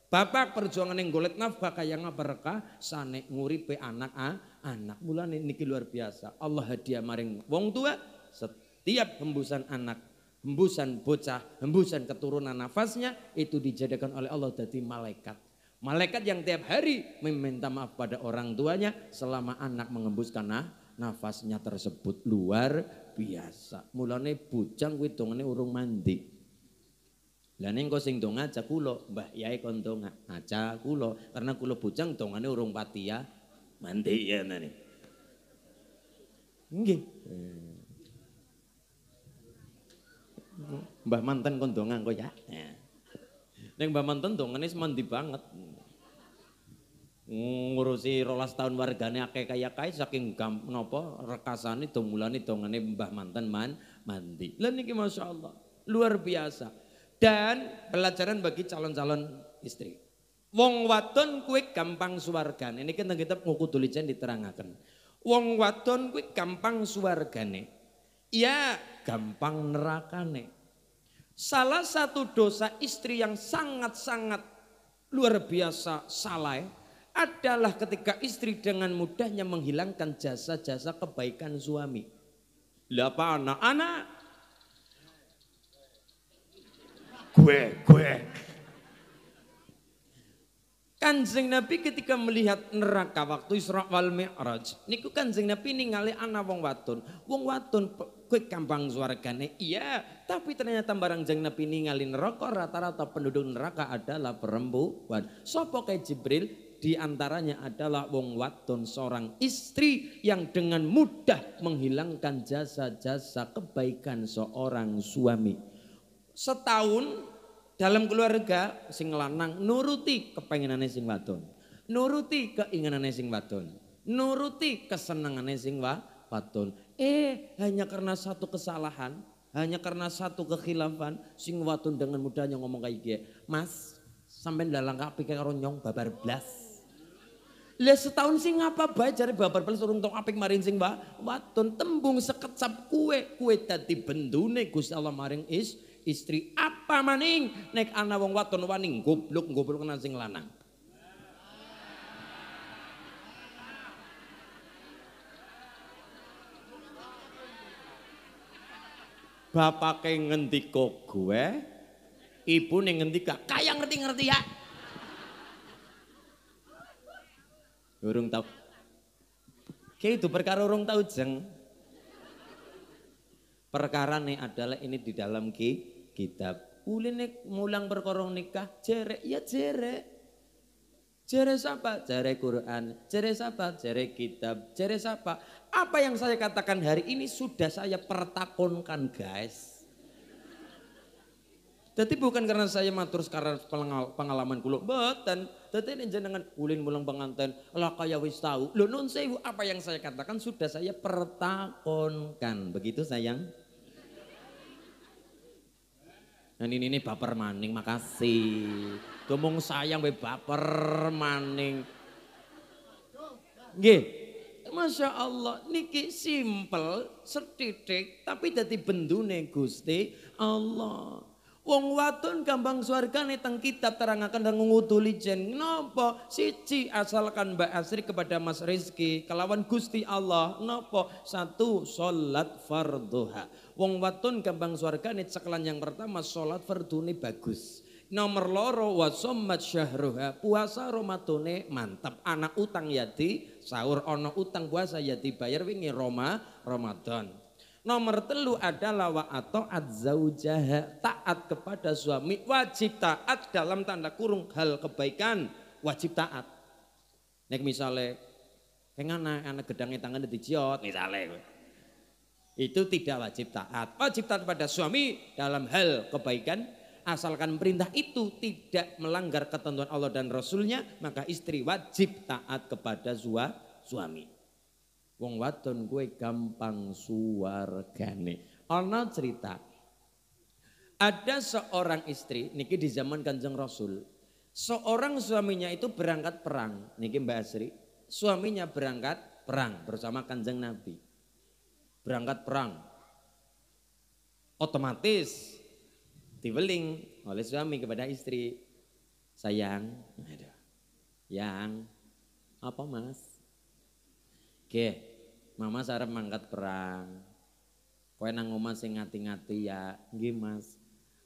Bapak perjuangan yang golet nafkah kaya ngapa rekasane nguripe anak a ah, anak mulane niki luar biasa Allah hadiah maring wong tua setiap hembusan anak hembusan bocah, hembusan keturunan nafasnya itu dijadikan oleh Allah jadi malaikat. Malaikat yang tiap hari meminta maaf pada orang tuanya selama anak mengembuskan nah, nafasnya tersebut luar biasa. Mulane bujang kuwi dongane urung mandi. Lah ning kok sing donga aja kula, Mbah Yai kon donga aja kula karena kula bujang dongane urung patia mandi ya nane. Nggih. Hmm. Mbah manten kondongan kok ya. ya. Neng Mbah manten ini semandi banget. ngurusi rolas tahun wargane akeh kaya kayak saking gam napa rekasane domulane dongane Mbah mantan man mandi. Lah niki Allah luar biasa. Dan pelajaran bagi calon-calon istri. Wong wadon kue gampang suwargane. kan kita kitab tulisan diterangkan. Wong wadon kue gampang nih. Iya, gampang nerakane. Salah satu dosa istri yang sangat-sangat luar biasa salah adalah ketika istri dengan mudahnya menghilangkan jasa-jasa kebaikan suami. Lah anak-anak? Gue, gue. Kanjeng Nabi ketika melihat neraka waktu Isra wal Mi'raj, niku Kanjeng Nabi ningali ana wong Waton. Wong Waton, kuwi kambang suargane. Iya, tapi ternyata barang Kanjeng Nabi ningali neraka rata-rata penduduk neraka adalah perempuan. Sopo kayak Jibril di antaranya adalah wong Waton seorang istri yang dengan mudah menghilangkan jasa-jasa kebaikan seorang suami. Setahun dalam keluarga sing lanang nuruti kepenginane sing wadon. Nuruti keinginane sing wadon. Nuruti kesenangannya sing wadon. Eh hanya karena satu kesalahan, hanya karena satu kekhilafan sing wadon dengan mudahnya ngomong kayak gini. Mas, sampai dalang kapike kayak ronyong babar blas. Le setahun sing apa bae jare babar pelis urung tau apik maring sing wa, waton tembung sekecap kue kue tadi bendune Gusti Allah maring is istri apa maning nek ana wong wadon wani goblok goblok nang sing lanang ngerti kok gue ibune gak kaya ngerti-ngerti ya urung tau Kayak itu perkara urung tau jeng perkara nih adalah ini di dalam ki kitab. Uli nek mulang berkorong nikah, jere, ya jere, Jere siapa? Jere Quran. Jere siapa? Jere kitab. Jere siapa? Apa yang saya katakan hari ini sudah saya pertakonkan guys. Tetapi bukan karena saya matur sekarang pengalaman kulo. Beten. tetapi ini jenengan ulin mulang pengantin. Lah kaya wis tahu. Lo nun sewu apa yang saya katakan sudah saya pertakonkan. Begitu sayang. Dan ini ini baper maning makasih. Gomong sayang be baper maning. Nggih. Masya Allah, niki simple, setitik, tapi dari bendune Gusti Allah. Wong wadon gampang suargane teng kitab terangaken dan nguduli jen nopo siji asalkan Mbak Asri kepada Mas Rizki kelawan Gusti Allah nopo satu salat fardhuha. Wong wadon gampang suargane ceklan yang pertama salat fardune bagus. Nomor loro wasomat syahruha puasa Romadone mantap anak utang yati sahur ono utang puasa yati bayar wingi Roma Ramadan Nomor telu adalah wa atau zaujaha taat kepada suami wajib taat dalam tanda kurung hal kebaikan wajib taat. Nek misalnya pengen anak anak gedangnya tangan dijiot misalnya itu tidak wajib taat. Wajib taat pada suami dalam hal kebaikan asalkan perintah itu tidak melanggar ketentuan Allah dan Rasulnya maka istri wajib taat kepada suami. Wong wadon kue gampang suwargane. Ana cerita. Ada seorang istri niki di zaman Kanjeng Rasul. Seorang suaminya itu berangkat perang. Niki Mbak Asri, suaminya berangkat perang bersama Kanjeng Nabi. Berangkat perang. Otomatis diweling oleh suami kepada istri. Sayang, yang apa mas? Oke, mama sarap mangkat perang. Kowe nang oma sing ngati-ngati ya. gimas.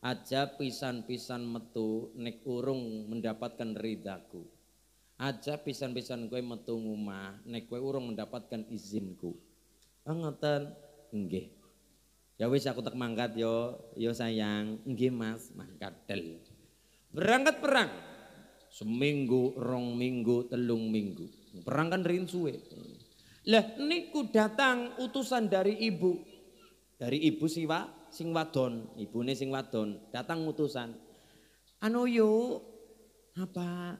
Aja pisan-pisan metu nek urung mendapatkan ridaku. Aja pisan-pisan kue metu nguma nek kue urung mendapatkan izinku. Angatan, oh, enggih. Ya wis aku tak mangkat yo, yo sayang. gimas Mas, mangkat del. Berangkat perang. Seminggu, rong minggu, telung minggu. Perang kan rin suwe. Lah niku datang utusan dari ibu. Dari ibu siwa sing wadon, ibune sing wadon, datang utusan. Anu yuk, apa?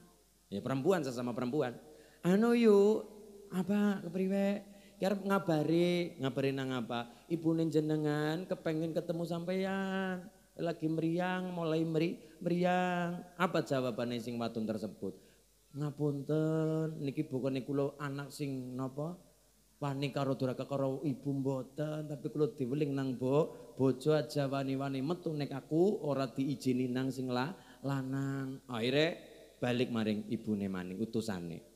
Ya perempuan sesama perempuan. Anu yuk, apa kepriwe? kira ya, ngabari, ngabari nang apa? Ibu jenengan kepengen ketemu sampeyan. Lagi meriang, mulai meri, meriang. Apa jawabannya sing wadon tersebut? ngapunten niki bukane lo anak sing nopo wani karo duraka karo ibu mboten tapi kalau diweling nang bo bojo aja wani-wani metu nek aku ora diijini nang sing la, lanang akhirnya balik maring ibu ne maning utusane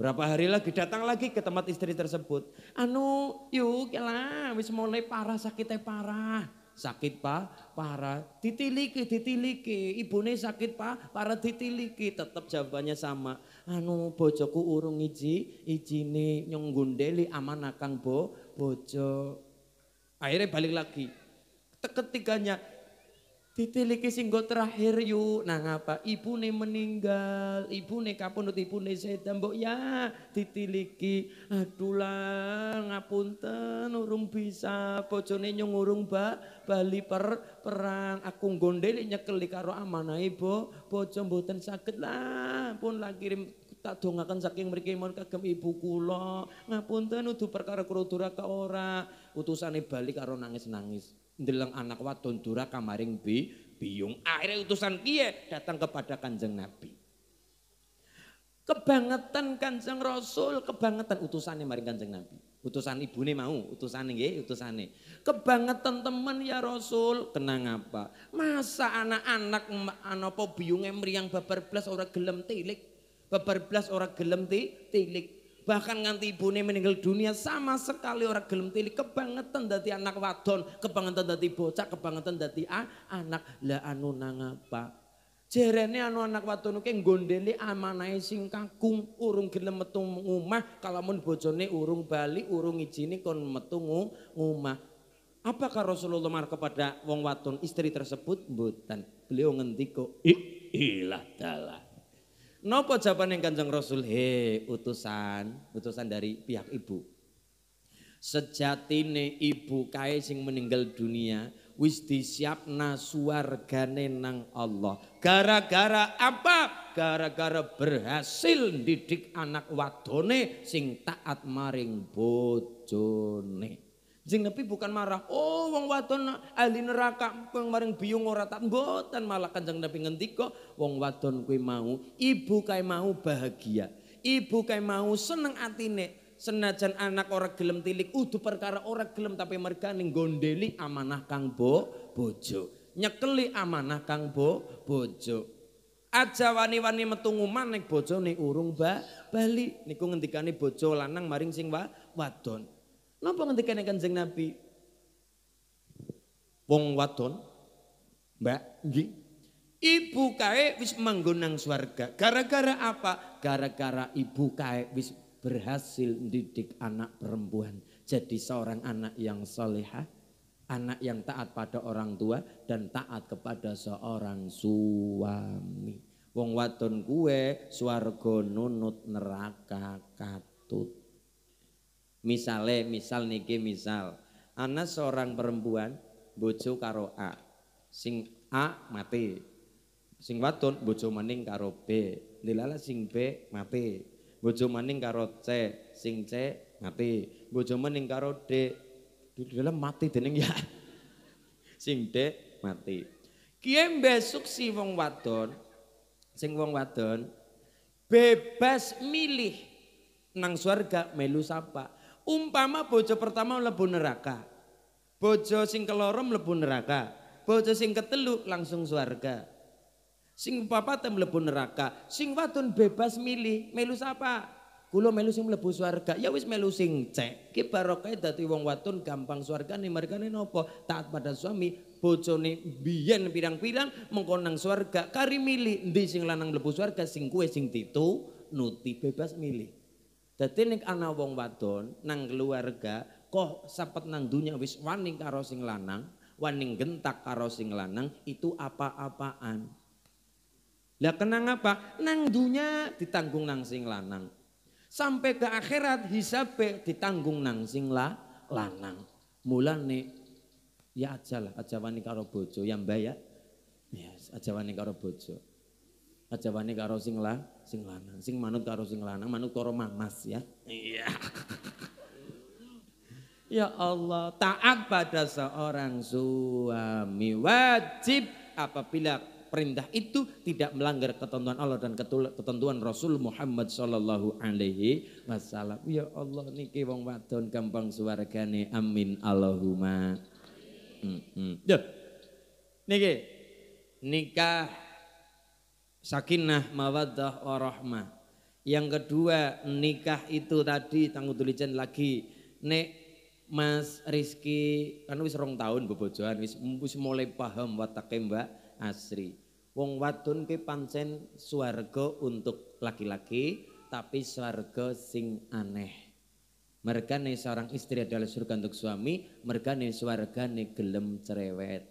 Berapa hari lagi datang lagi ke tempat istri tersebut. Anu, yuk lah, wis mulai parah sakitnya parah. Sakit pa, parah. Ditiliki, ditiliki. ne sakit pa, parah ditiliki. Tetap jawabannya sama anu bojoku urung iji ijine nyong gundeli amanah bo bojo akhirnya balik lagi ketiganya titiliki singgo terakhir yuk nah ngapa ibu nih meninggal ibu nih kapunut ibu nih setan bo ya ditiliki aduh lah ngapunten urung bisa bojone nyong urung ba bali per perang aku gondeli nyekeli karo amanai e, bo bojo mboten sakit lah pun lagi tak dongakan saking mereka mau kagem ibu kula ngapunten nudu perkara kula duraka ora utusane balik karo nangis-nangis ndeleng anak wadon dura kamaring bi biung akhirnya utusan kie datang kepada kanjeng nabi kebangetan kanjeng rasul kebangetan utusannya maring kanjeng nabi utusan ibu nih mau utusan utusan nih kebangetan teman ya rasul kenang apa masa anak-anak ana biung emri yang babar blas orang gelem tilik Beberbelas orang gelem ti, tilik. Bahkan nganti ibune meninggal dunia sama sekali orang gelem tilik kebangetan dari anak wadon, kebangetan dari bocah, kebangetan dari anak la anu nang apa. Jerene anu anak wadon ki gondeli amanai sing kakung urung gelem metu omah kalamun bojone urung bali urung ngijini kon metu Apa Apakah Rasulullah mar kepada wong wadon istri tersebut? Mboten. Beliau ngendiko, "Ilah dalah." Nopo jawaban yang kanjeng Rasul? He, utusan, utusan dari pihak ibu. Sejatine ibu kae sing meninggal dunia wis disiapna suargane nang Allah. Gara-gara apa? Gara-gara berhasil didik anak wadone sing taat maring bojone. Jeng Nabi bukan marah. Oh wong wadon ahli neraka kowe maring biung ora tak mboten malah Kanjeng Nabi ngendika wong wadon kowe mau ibu kae mau bahagia. Ibu kae mau seneng atine senajan anak ora gelem tilik udu perkara ora gelem tapi mergane gondeli amanah kang bo bojo. Nyekeli amanah kang bo bojo. Aja wani-wani metu ngumah nek bojone urung ba bali niku ngendikane bojo lanang maring sing wa wadon. Napa yang Kanjeng Nabi? Wong Waton Mbak, gi. Ibu kae wis menggunang suarga. Gara-gara apa? Gara-gara ibu kae wis berhasil didik anak perempuan jadi seorang anak yang solehah, anak yang taat pada orang tua dan taat kepada seorang suami. Wong Waton kue suarga nunut neraka katut. Misale misal niki misal ana seorang perempuan bojo karo A. Sing A mati. Sing wadon bojo maning karo B. Dilala sing B mati. Bojo maning karo C, sing C mati. Bojo maning karo D. Dilala mati dening ya. Sing D mati. Kiye besok si wong wadon sing wong wadon bebas milih nang swarga melu sapa Umpama bojo pertama mlebu neraka. Bojo sing keloro mlebu neraka. Bojo sing ketelu langsung swarga. Sing papat mlebu neraka, sing watun bebas milih, melu sapa? Kulo melu sing mlebu swarga. Ya wis melu sing cek. Ki barokah dadi wong watun gampang mereka nih nopo Taat pada suami, bojone biyen pirang-pirang mengko nang swarga. Kari milih ndi sing lanang mlebu swarga, sing kue sing titu nuti bebas milih. Dadi nek ana wong wadon nang keluarga kok sepet nang dunya wis waning karo sing lanang, waning gentak karo sing lanang itu apa-apaan. Lah kenang apa? Nang dunya ditanggung nang sing lanang. Sampai ke akhirat hisabe ditanggung nang sing la, lanang. Mulane ya aja aja wani karo bojo yang bayar. Ya, yes, wani karo bojo. wani karo sing lanang sing lanang, sing manut karo sing lanang, manut karo mamas ya. Iya. ya Allah, taat pada seorang suami wajib apabila perintah itu tidak melanggar ketentuan Allah dan ketentuan Rasul Muhammad Shallallahu Alaihi Wasallam. Ya Allah niki wong wadon gampang suwargane amin Allahumma. Mm -hmm. Ya. Niki nikah sakinah mawaddah warahmah yang kedua nikah itu tadi tanggung tulisan lagi nek Mas Rizky kan wis rong tahun bobojohan wis wis mulai paham watake Mbak Asri. Wong wadon ki pancen swarga untuk laki-laki tapi swarga sing aneh. Mergane seorang istri adalah surga untuk suami, mergane swargane gelem cerewet.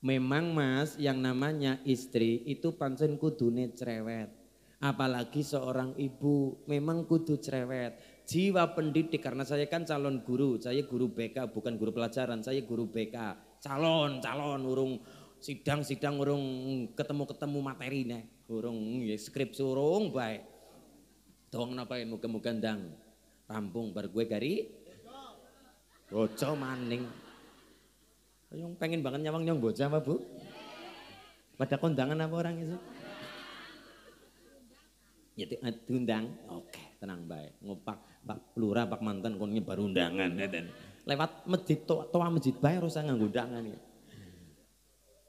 Memang mas yang namanya istri itu pancen kudune cerewet. Apalagi seorang ibu memang kudu cerewet. Jiwa pendidik karena saya kan calon guru, saya guru BK bukan guru pelajaran, saya guru BK. Calon, calon urung sidang-sidang urung ketemu-ketemu materi nih. urung ya skrip urung baik. Dong napain muka-muka ndang. Rampung bar gue gari. Bocok maning. Yang pengen banget nyawang nyong bocah apa bu? Pada kondangan apa orang itu? Ya eh, diundang, oke tenang baik. Ngopak pak pelurah pak mantan konnya baru undangan ya, dan lewat masjid toa, toa masjid baik harus nganggu undangan ya.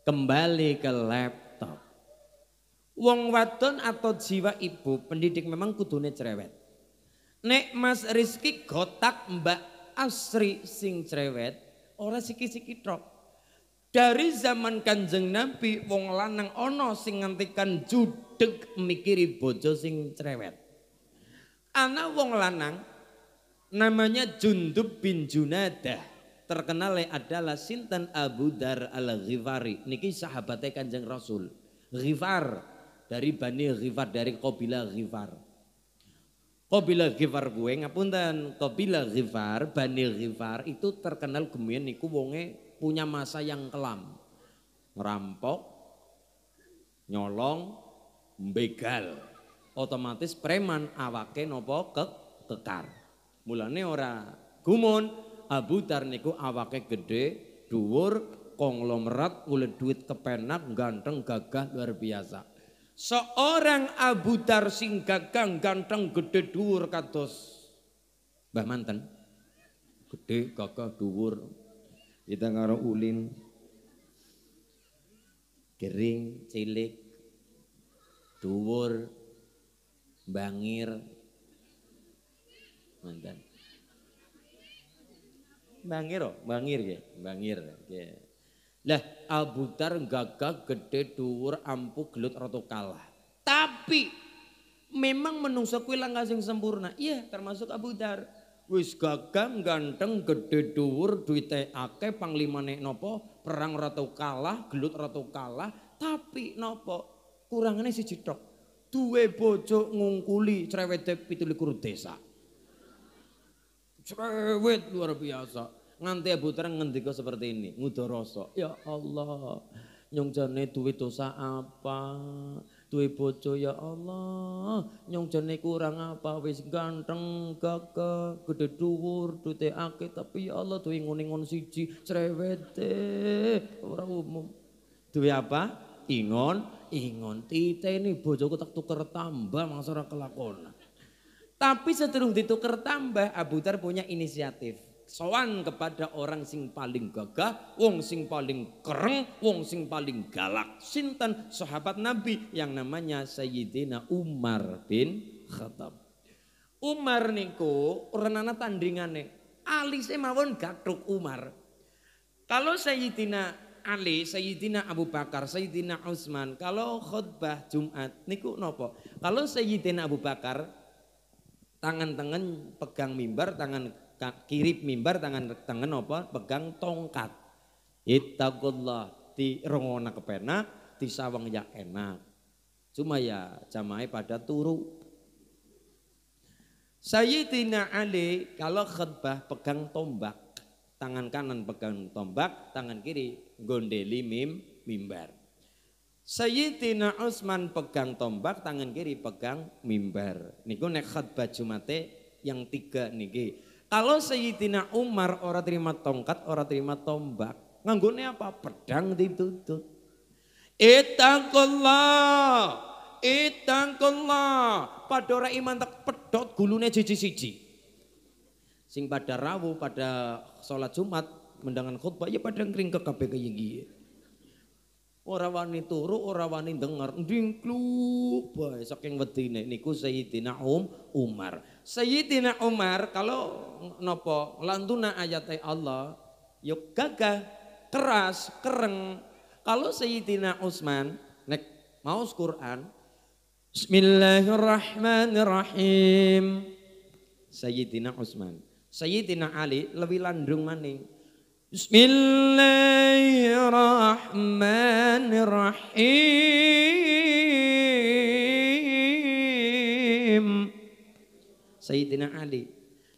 Kembali ke laptop. Wong wadon atau jiwa ibu pendidik memang kudune cerewet. Nek Mas Rizky gotak Mbak Asri sing cerewet ora siki-siki trok. Dari zaman Kanjeng Nabi wong lanang ono sing ngantikan judek mikiri bojo sing cerewet. Anak wong lanang namanya Jundub bin Junadah. Terkenal adalah Sintan Abu Dar al-Ghifari. Niki sahabatnya Kanjeng Rasul. Ghifar dari Bani Ghifar dari kabilah Ghifar. Kabilah Ghifar gue ngapun dan kabilah Ghifar, Bani Ghifar itu terkenal gemian niku wonge punya masa yang kelam. Ngerampok, nyolong, begal. Otomatis preman awake nopo ke kekar. Mulane ora gumun, Abu niku awake gede, duwur, konglomerat, oleh duit kepenak, ganteng, gagah, luar biasa. Seorang Abu sing gagang ganteng, gede, dhuwur kados Mbah Manten. Gede, gagah, dhuwur, kita ngaruh ulin kering cilik dhuwur bangir mantan bangir oh bangir ya bangir ya lah tar gagah gede dhuwur ampuh gelut roto kalah tapi memang menungso kuwi langkah sing sempurna iya termasuk Abu Dar wis gagam ganteng gede dhuwur duite akeh panglimane nopo perang ratu kalah gelut ratu kalah tapi nopo kurang siji tok duwe bocok ngungkuli cerewet pitulikur desa cerewet luar biasa nganti ibu tereng ngendika seperti ini ngudoroso ya Allah nyongjane duwe dosa apa duwe bojo ya Allah nyong jane kurang apa wis ganteng gagah gede dhuwur dute akeh tapi ya Allah duwe ngon-ngon siji cerewete ora umum duwe apa ingon ingon titeni bojoku tak tuker tambah mangsa ora kelakon tapi seterung ditukar tambah Abu Tar punya inisiatif sowan kepada orang sing paling gagah, wong sing paling kereng, wong sing paling galak. Sinten sahabat Nabi yang namanya Sayyidina Umar bin Khattab. Umar niku renana tandingane. Alise mawon gathuk Umar. Kalau Sayyidina Ali, Sayyidina Abu Bakar, Sayyidina Utsman, kalau khutbah Jumat niku nopo? Kalau Sayyidina Abu Bakar tangan tangan pegang mimbar, tangan kiri mimbar tangan tangan apa pegang tongkat ittaqullah di rongona kepenak di sawang ya enak cuma ya jamai pada turu Sayyidina Ali kalau khutbah pegang tombak tangan kanan pegang tombak tangan kiri gondeli mim mimbar Sayyidina Utsman pegang tombak, tangan kiri pegang mimbar. Niku nek khutbah Jumate yang tiga niki. Kalau Sayyidina Umar orang terima tongkat, orang terima tombak. Nganggungnya apa? Pedang dituntut. Itangkullah. Itangkullah. Pada orang iman tak pedot gulune jiji siji. Sing pada rawu pada sholat Jumat mendangan khutbah ya pada ngering ke KPK ya Ora wani turu, ora wani denger, ndingkluk bae saking wedine niku Sayyidina um, Umar. Sayyidina Umar kalau napa lantuna ayate Allah yuk gagah, keras, kereng. Kalau Sayyidina Utsman nek mau Quran Bismillahirrahmanirrahim. Sayyidina Utsman. Sayyidina Ali lebih landung maning. بسم الله الرحمن الرحيم Sayyidina Ali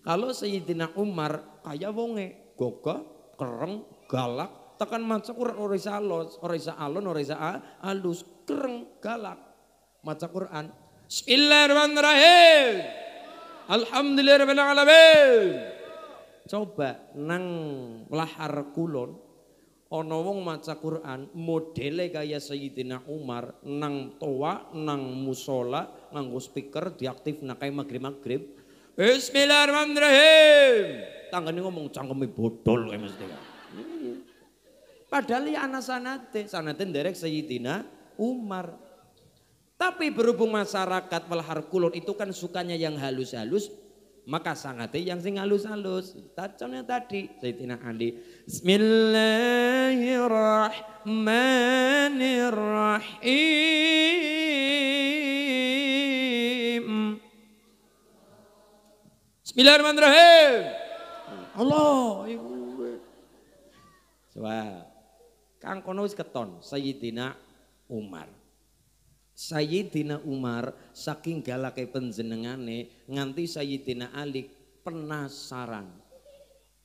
kalau Sayyidina Umar kaya wonge gogah kereng galak tekan maca Quran ora isa alon ora alon ora isa alus kereng galak maca Quran Bismillahirrahmanirrahim Alhamdulillahirabbil alamin coba nang lahar kulon ana wong maca Quran modele kaya Sayyidina Umar nang toa nang musola nganggo speaker diaktif nakai magrib-magrib Bismillahirrahmanirrahim tangane ngomong cangkeme bodol kaya mesti padahal ya anak sanate sanate nderek Sayyidina Umar tapi berhubung masyarakat melahar kulon itu kan sukanya yang halus-halus maka sangat yang sing halus-halus. Contohnya tadi Sayyidina Ali. Bismillahirrahmanirrahim. Bismillahirrahmanirrahim. Allah, ibu. Kang kono keton Sayyidina Umar. Sayyidina Umar saking galake penjenengane nganti Sayyidina Ali penasaran.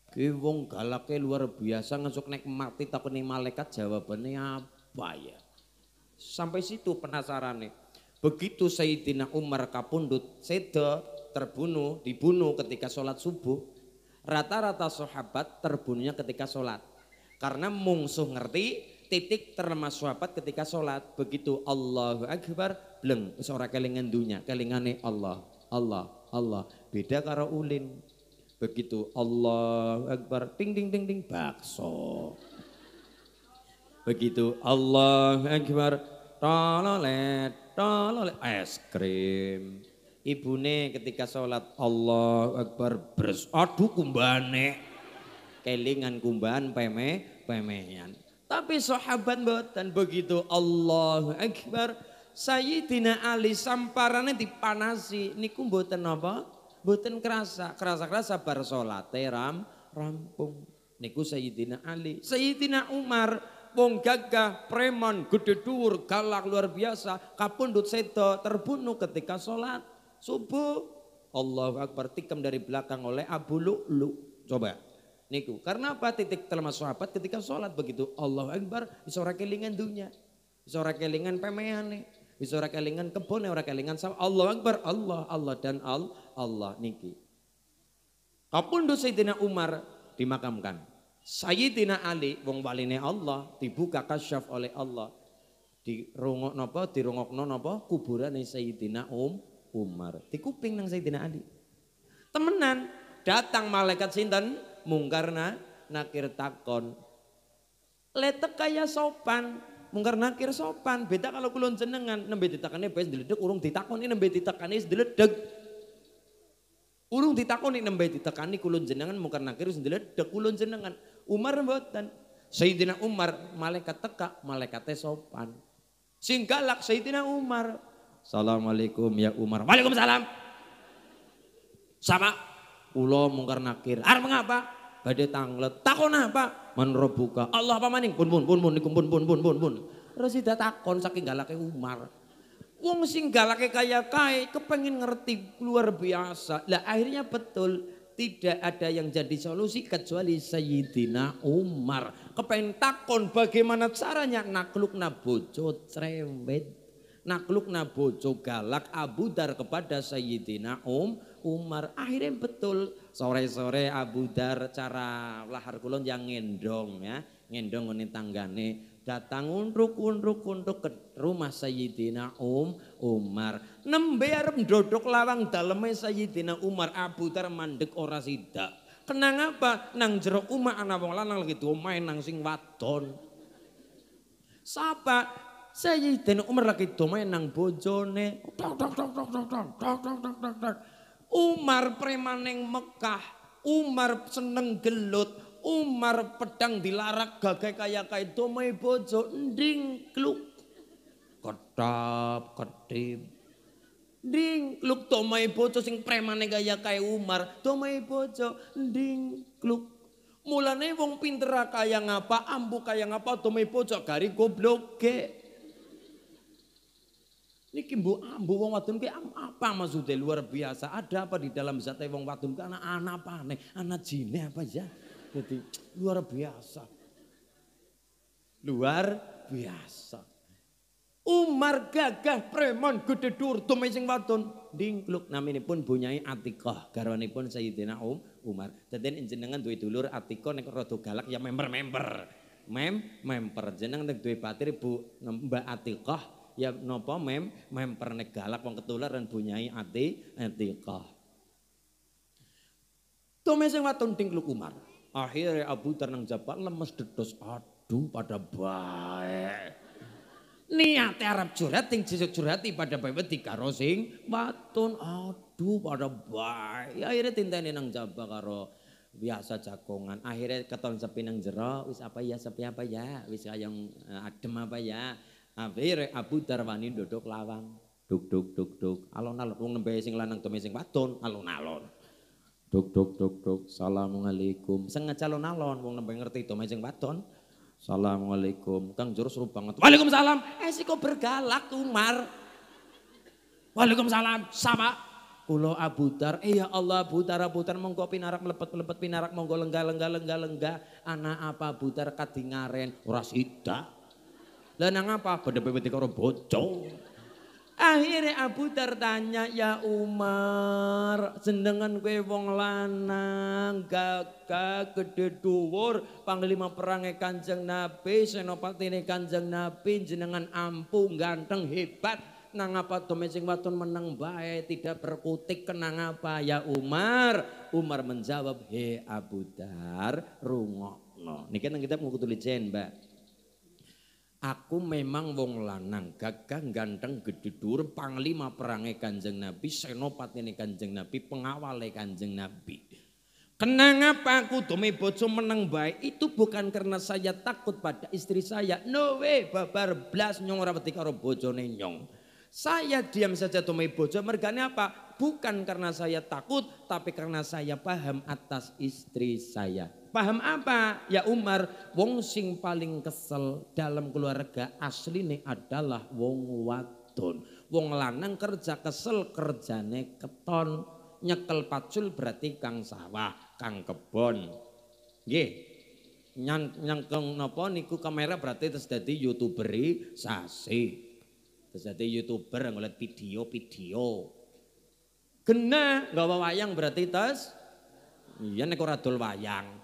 Ki wong galake luar biasa ngesuk nek mati takoni malaikat jawabannya apa ya? Sampai situ nih. Begitu Sayyidina Umar kapundut, sedo terbunuh, dibunuh ketika sholat subuh. Rata-rata sahabat terbunuhnya ketika sholat. Karena mungsuh ngerti titik termasuk sahabat ketika sholat begitu Allahu Akbar bleng seorang kelingan dunia kelingane Allah Allah Allah beda karo ulin begitu Allahu Akbar ting ting ting ting bakso begitu Allahu Akbar tololet tololet es krim ibune ketika sholat Allahu Akbar bers aduh kumbane kelingan kumbahan peme pemehan tapi sahabat mboten begitu Allahu Akbar. Sayyidina Ali samparane dipanasi niku buatan apa? Buatan kerasa, kerasa-kerasa bar salate ram rampung. Niku Sayyidina Ali, Sayyidina Umar wong gagah, preman, gede dhuwur, galak luar biasa, kapundhut seda terbunuh ketika salat subuh. Allahu Akbar tikam dari belakang oleh Abu Lu'lu. Coba niku. Karena apa? Titik telemah sahabat ketika sholat begitu Allah Akbar bisa orang kelingan dunia, Bisa orang kelingan nih, bisa orang kelingan kebun, orang kelingan sama Allah Akbar, Allah, Allah dan al, Allah niki. Kapundo Sayyidina Umar dimakamkan. Sayyidina Ali wong waline Allah dibuka kasyaf oleh Allah. di Dirungok napa? Dirungokno Kuburan Kuburane Sayyidina Um Umar. Di kuping nang Sayyidina Ali. Temenan datang malaikat sinten? mungkar na, nakir takon. Letek kaya sopan, mungkar nakir sopan. Beda kalau kulon jenengan nembe ini bayis diledek, urung ini nembe ini diledek. Urung ditakoni nembe nembetitakannya kulon jenengan mungkar nakir diledek. kulon jenengan. Umar mboten. Sayyidina Umar malaikat teka, malaikatnya sopan. Singgalak Sayyidina Umar. Assalamualaikum ya Umar. Waalaikumsalam. Sama Ulo mungkar nakir. Ar mengapa? badhe tanglet. Takon apa? Man Allah apa maning? Pun pun pun pun pun pun pun pun pun. Rasidah takon saking galake Umar. Wong sing galake kaya kae kepengen ngerti luar biasa. Lah akhirnya betul tidak ada yang jadi solusi kecuali Sayyidina Umar. Kepengen takon bagaimana caranya nakluk nabojo cerewet. Nakluk nabojo galak Abu Dar kepada Sayyidina Um, Umar. Akhirnya betul sore-sore Abu Dar cara lahar kulon yang ngendong ya ngendong ngene tanggane datang unruk unruk untuk ke rumah Sayyidina Um Umar nembe arep ndodok lawang daleme Sayyidina Umar Abu Dar mandek ora sidak kenang apa nang jero umah ana wong lanang lagi main nang sing wadon sapa Sayyidina Umar lagi domain nang bojone Umar premaning Mekah, Umar seneng gelut, Umar pedang dilarak gagai kaya kaya itu mai bojo ding kluk kedap kedip nding, kluk to mai bojo sing premane gaya kaya Umar to mai bojo ding kluk mulane wong pinter kaya ngapa ambu kaya ngapa to mai bojo gari goblok ke Niki mbok ambu wong wadon ki apa maksudnya luar biasa. Ada apa di dalam zat wong wadon ki anak anak apa aneh, anak jine apa ya. Jadi luar biasa. Luar biasa. Umar gagah preman gede durtum sing wadon dingkluk pun bunyai Atikah pun Sayyidina Um Umar. Dadi jenengan duwe dulur Atikah nek rada galak ya member-member. Mem member jeneng nek duwe patir Bu Mbak Atikah ya nopo mem mem pernek galak wong dan punyai ati atiqah. Tume sing watun tingkluk Umar. Akhirnya Abu Tarnang japa lemes dedos aduh pada baik. niat Arab curhat ting jejak jurati pada baik beti rosing watun aduh pada baik. Ya, akhirnya tinteni nang japa karo biasa jagongan akhirnya keton sepi nang jero wis apa ya sepi apa ya wis kayang eh, adem apa ya Akhirnya Abu Darwani duduk lawang. Duk duk duk duk. Alon-alon wong nembe sing lanang teme sing patun. alon-alon. Duk duk duk duk. Assalamualaikum. Sengaja calon alon wong nembe ngerti itu sing patun. Assalamualaikum. Kang jurus seru banget. Waalaikumsalam. Eh sih kok bergalak Umar. Waalaikumsalam. Sama. Kulo Abu Dar. Eh ya Allah Abu Dar Abu Dar monggo pinarak melepet melepet pinarak monggo lengga lengga lengga lengga. Anak apa Abu Dar kadingaren Ras sida. Lah nang apa? bedhe PPT karo bocong. Akhirnya Abu tertanya, ya Umar, sendengan gue wong lanang, gagah, gede duwur, panglima perangnya kanjeng Nabi, Senopati ini kanjeng Nabi, jenengan ampuh, ganteng, hebat, nang apa domesing watun menang bae, tidak berkutik, kenang apa ya Umar? Umar menjawab, he Abu Dar, rungokno. Ini kan kita mau lijen, Mbak. Aku memang wong lanang, gagah ganteng gede dur, panglima perangai kanjeng Nabi, senopati ini kanjeng Nabi, pengawalnya kanjeng Nabi. Kenang apa aku dome bojo menang baik itu bukan karena saya takut pada istri saya. No way babar blas nyong ora wedi karo bojone nyong. Saya diam saja dome bojo mergane apa? bukan karena saya takut, tapi karena saya paham atas istri saya. Paham apa? Ya Umar, wong sing paling kesel dalam keluarga asli ini adalah wong wadon. Wong lanang kerja kesel kerjane keton. Nyekel pacul berarti kang sawah, kang kebon. Nggih. Nyang nyangkeng napa niku kamera berarti terus dadi YouTuber sasi. Terus dadi YouTuber ngeliat video-video. Kena nggawa wayang berarti tas. Iya nek ora dol wayang.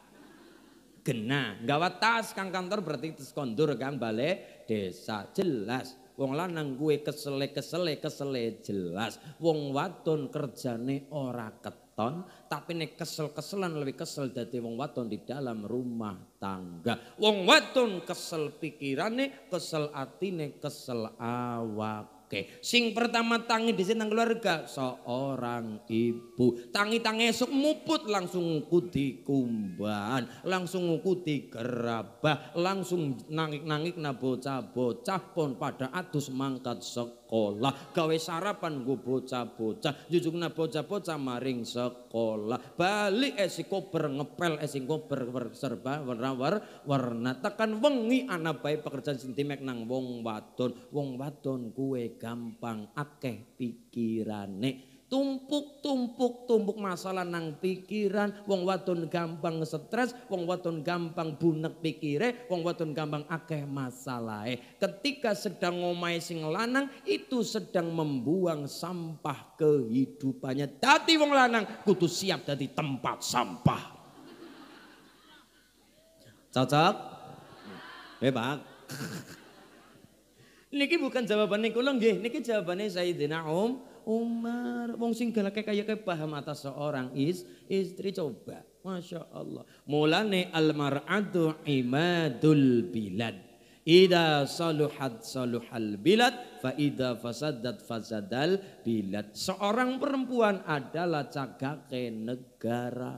Kena nggawa tas kang kantor berarti tas kondur kang balik desa jelas. Wong lanang kuwe kesele kesele kesele jelas. Wong wadon kerjane ora keton, tapi nek kesel-keselan lebih kesel dari wong wadon di dalam rumah tangga. Wong wadon kesel pikirane, kesel atine, kesel awak Oke, sing pertama tangi di sini keluarga seorang ibu. Tangi-tangi esuk muput langsung ngukudi kumban, langsung ngukudi gerabah, langsung nangik-nangik nabocah-bocah pon pada adus mangkat sok sekolah gawe sarapan gue bocah bocah jujungnya bocah bocah maring sekolah balik esiko eh koper ngepel esing eh koper serba warna warna warna tekan wengi anak baik pekerjaan sintimek nang wong wadon wong wadon gue gampang akeh pikirane tumpuk-tumpuk-tumpuk masalah nang pikiran, wong waton gampang stres, wong waton gampang bunek pikire, wong waton gampang akeh eh. Ketika sedang ngomai sing lanang itu sedang membuang sampah kehidupannya. Dadi wong lanang kudu siap dadi tempat sampah. Cocok? hebat eh, Niki bukan jawabannya kula nggih, niki jawabannya Sayyidina Um Umar. Wong sing galake kaya kayak paham atas seorang is, istri coba. Masya Allah. Mulane almaradu imadul bilad. Ida saluhat saluhal bilad. Fa ida fasadat fasadal bilad. Seorang perempuan adalah cagake negara.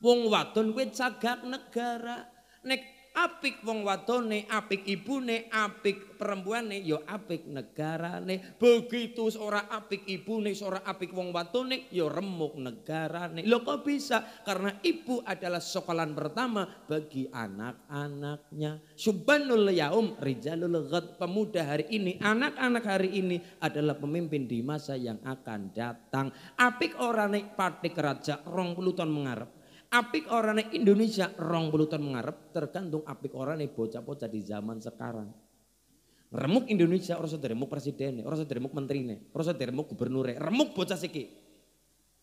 Wong wadon kuwi cagak negara. Nek apik wong wadone, apik ibune, apik perempuane, yo ya apik negarane. Begitu seorang apik ibune, seorang apik wong wadone, yo ya remuk negarane. Lo kok bisa? Karena ibu adalah sekolahan pertama bagi anak-anaknya. Subhanul yaum rijalul ghad. Pemuda hari ini, anak-anak hari ini adalah pemimpin di masa yang akan datang. Apik orane patik raja rong puluh tahun mengarep. Apik orangnya Indonesia rong bulutan mengarep tergantung apik orangnya bocah-bocah di zaman sekarang. Remuk Indonesia orang sudah remuk presidennya, orang sudah remuk menterinya, orang sudah remuk gubernurnya, remuk bocah siki.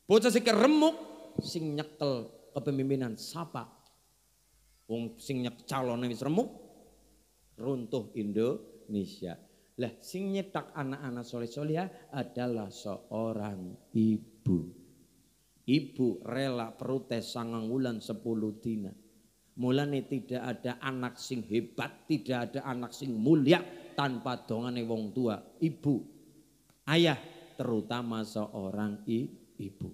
Bocah siki remuk sing nyekel kepemimpinan Siapa? Wong sing nyek calonnya wis remuk runtuh Indonesia. Lah sing nyetak anak-anak soleh-soleh adalah seorang ibu. Ibu rela protes sangang wulan sepuluh dina. Mulane tidak ada anak sing hebat, tidak ada anak sing mulia tanpa dongane wong tua, ibu, ayah, terutama seorang i, ibu.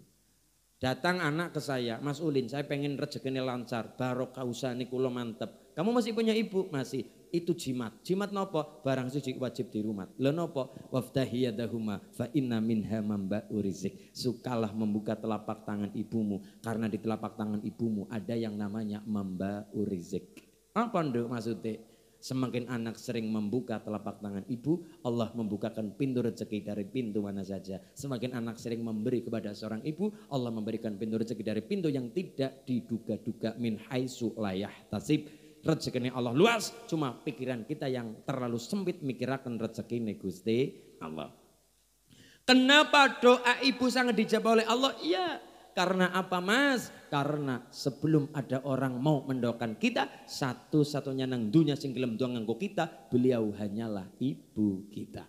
Datang anak ke saya, Mas Ulin, saya pengen rezekinya lancar, barokah usaha kulo mantep. Kamu masih punya ibu? Masih itu jimat. Jimat nopo? Barang suci wajib rumah. rumah nopo? Waftahiyadahuma fa inna minha mamba urizik. Sukalah membuka telapak tangan ibumu. Karena di telapak tangan ibumu ada yang namanya mamba urizik. Apa nduk maksudnya? Semakin anak sering membuka telapak tangan ibu, Allah membukakan pintu rezeki dari pintu mana saja. Semakin anak sering memberi kepada seorang ibu, Allah memberikan pintu rezeki dari pintu yang tidak diduga-duga min haisu layah tasib rezekini Allah luas, cuma pikiran kita yang terlalu sempit mikirakan rezeki Gusti Allah. Kenapa doa ibu sangat dijawab oleh Allah? Iya, karena apa mas? Karena sebelum ada orang mau mendoakan kita, satu-satunya nang dunia sing doang doa nganggo kita, beliau hanyalah ibu kita.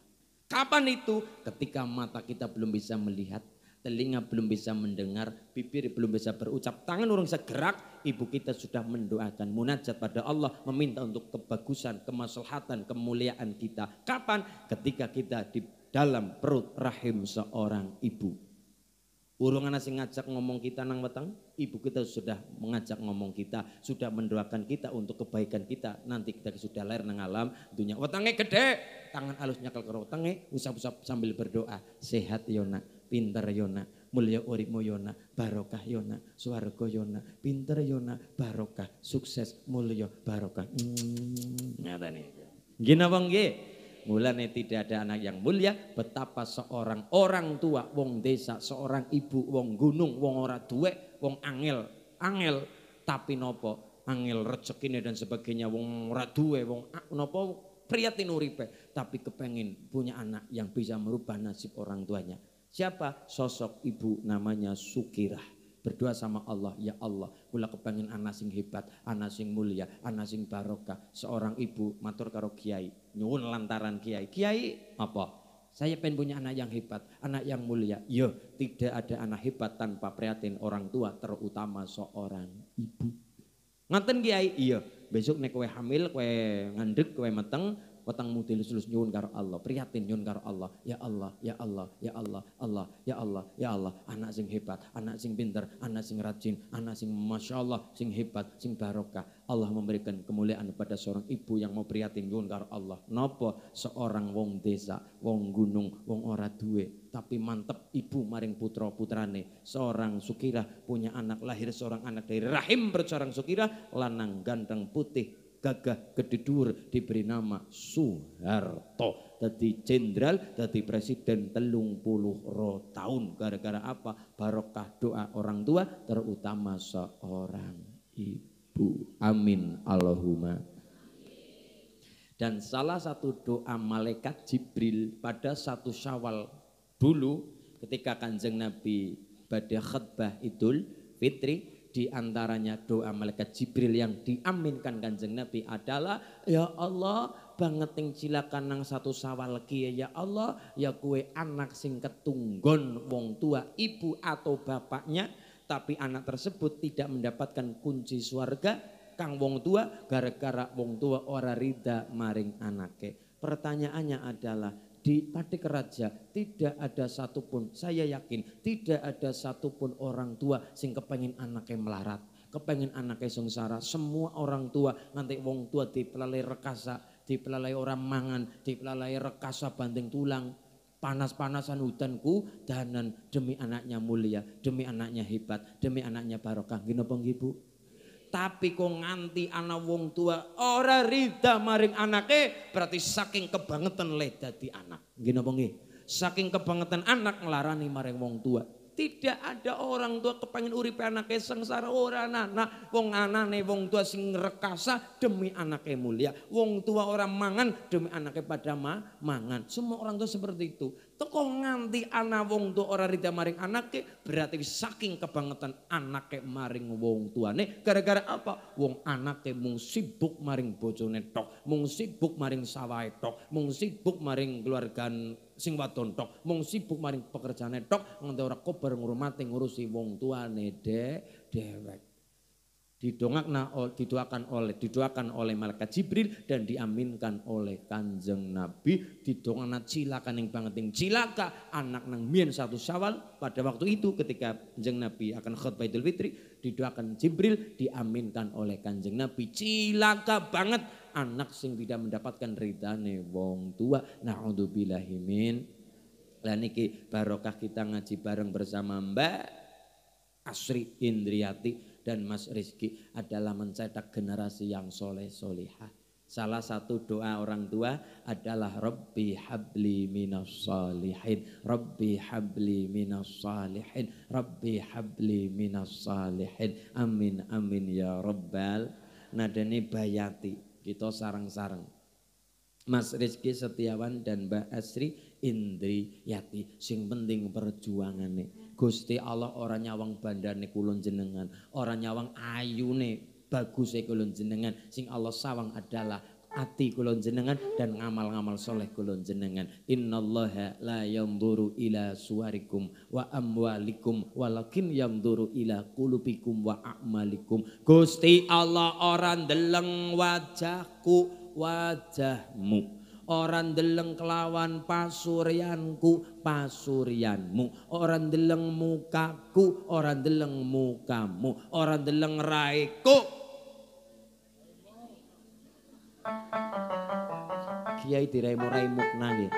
Kapan itu? Ketika mata kita belum bisa melihat telinga belum bisa mendengar, bibir belum bisa berucap, tangan orang bisa gerak, ibu kita sudah mendoakan munajat pada Allah, meminta untuk kebagusan, kemaslahatan, kemuliaan kita. Kapan? Ketika kita di dalam perut rahim seorang ibu. Urung anak sing ngajak ngomong kita nang weteng, ibu kita sudah mengajak ngomong kita, sudah mendoakan kita untuk kebaikan kita. Nanti kita sudah lahir nang alam dunia. Wetenge gede, tangan halus kalau karo wetenge, usap-usap sambil berdoa, sehat yo ya, nak pinter yona mulia ori yona barokah yona swarga yona pinter yona barokah sukses mulia barokah hmm, ngata nih gina wong ye Mulane tidak ada anak yang mulia betapa seorang orang tua wong desa, seorang ibu wong gunung, wong ora tua wong angel, angel tapi nopo angel recek ini dan sebagainya wong ora tua wong nopo prihatinuripe uripe tapi kepengin punya anak yang bisa merubah nasib orang tuanya. Siapa? Sosok ibu namanya Sukirah. Berdoa sama Allah, ya Allah, kula kepengen anak sing hebat, anak sing mulia, anak sing barokah. Seorang ibu matur karo kiai, nyuwun lantaran kiai. Kiai apa? Saya pengen punya anak yang hebat, anak yang mulia. Yo, tidak ada anak hebat tanpa prihatin orang tua, terutama seorang ibu. Nganten kiai, iya. Besok nek kowe hamil, kowe ngandek, kowe meteng, wetang muti lulus nyun karo Allah prihatin nyun karo Allah ya Allah ya Allah ya Allah Allah ya Allah ya Allah anak sing hebat anak sing pinter anak sing rajin anak sing masya Allah sing hebat sing barokah Allah memberikan kemuliaan kepada seorang ibu yang mau prihatin nyun karo Allah nopo seorang wong desa wong gunung wong ora duwe tapi mantep ibu maring putra putrane seorang sukira punya anak lahir seorang anak dari rahim bercorang sukira lanang ganteng putih gagah kedidur diberi nama Soeharto Tadi jenderal tadi presiden telung puluh ro tahun gara-gara apa barokah doa orang tua terutama seorang ibu amin Allahumma dan salah satu doa malaikat Jibril pada satu syawal dulu ketika kanjeng Nabi pada khutbah idul fitri di antaranya doa malaikat Jibril yang diaminkan kanjeng Nabi adalah Ya Allah banget bangeting silakan nang satu sawal lagi ya Allah ya kue anak sing ketunggon wong tua ibu atau bapaknya tapi anak tersebut tidak mendapatkan kunci surga kang wong tua gara-gara wong tua ora rida maring anake pertanyaannya adalah di Pati keraja tidak ada satupun saya yakin tidak ada satupun orang tua sing kepengen anaknya melarat kepengen anaknya sengsara semua orang tua nanti wong tua dipelalai rekasa dipelalai orang mangan dipelalai rekasa banting tulang panas-panasan hutanku danan demi anaknya mulia demi anaknya hebat demi anaknya barokah Gino ibu tapi kok nganti anak wong tua ora rida maring anake berarti saking kebangetan le dadi anak gini bongi, saking kebangetan anak ngelarani maring wong tua tidak ada orang tua kepengen uripe anake sengsara ora anak wong anane wong tua sing rekasa demi anake mulia wong tua orang mangan demi anaknya pada ma mangan semua orang tua seperti itu Teko nganti ana wong tua ora rida maring anake berarti saking kebangetan anake maring wong tuane gara-gara apa? Wong anake mung sibuk maring bojone tok, mung sibuk maring sawah tok, mung sibuk maring keluarkan sing wadon tok, mung sibuk maring pekerjaane tok nganti ora kobar ngurmati ngurusi wong tuane de dhewek didongakna didoakan oleh didoakan oleh malaikat Jibril dan diaminkan oleh Kanjeng Nabi didongakna cilaka banget bangeting cilaka anak nang mien satu Syawal pada waktu itu ketika Kanjeng Nabi akan khutbah Idul Fitri didoakan Jibril diaminkan oleh Kanjeng Nabi cilaka banget anak sing tidak mendapatkan ridane wong tua naudzubillahi min lah niki barokah kita ngaji bareng bersama Mbak Asri indriyati dan Mas Rizki adalah mencetak generasi yang soleh solehah. Salah satu doa orang tua adalah Rabbi habli minas salihin Rabbi habli minas salihin Rabbi habli minas salihin Amin amin ya Rabbal Nadani bayati Kita sarang-sarang Mas Rizky Setiawan dan Mbak Asri Indri Yati sing penting perjuangan nih Gusti Allah orang nyawang bandane kulon jenengan, orang nyawang ayune bagus kulon jenengan. Sing Allah sawang adalah ati kulon jenengan dan ngamal-ngamal soleh kulon jenengan. Innallaha la yamduru ila suarikum wa amwalikum walakin yamduru ila kulubikum wa a'malikum. Gusti Allah orang deleng wajahku wajahmu Orang deleng kelawan pasuryanku, pasuryanmu. Orang deleng mukaku, orang deleng mukamu. Orang deleng raiku. Kiai diraimu murai nangis.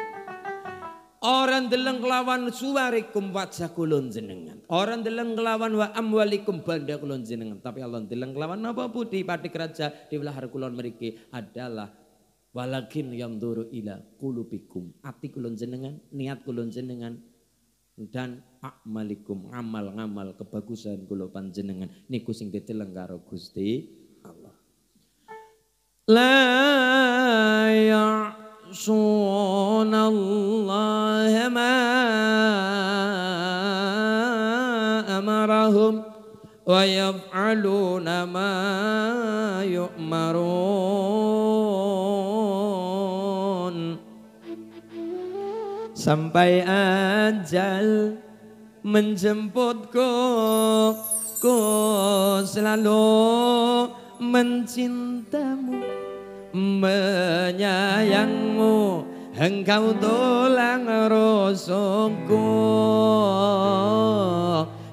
Orang deleng kelawan suwarikum wajah kulon jenengan. Orang deleng kelawan wa amwalikum banda kulon jenengan. Tapi Allah deleng kelawan nababudi, budi pati keraja di belahar kulon meriki adalah Walakin yamduru ila kulubikum. Ati kulon jenengan, niat kulon jenengan, dan akmalikum amal-amal kebagusan kulon panjenengan Ini kusing diteleng karo Gusti Allah la Allah ma amarahum wa yaf'aluna ma yu'marun Sampai ajal menjemputku Ku selalu mencintamu Menyayangmu Engkau tulang rusukku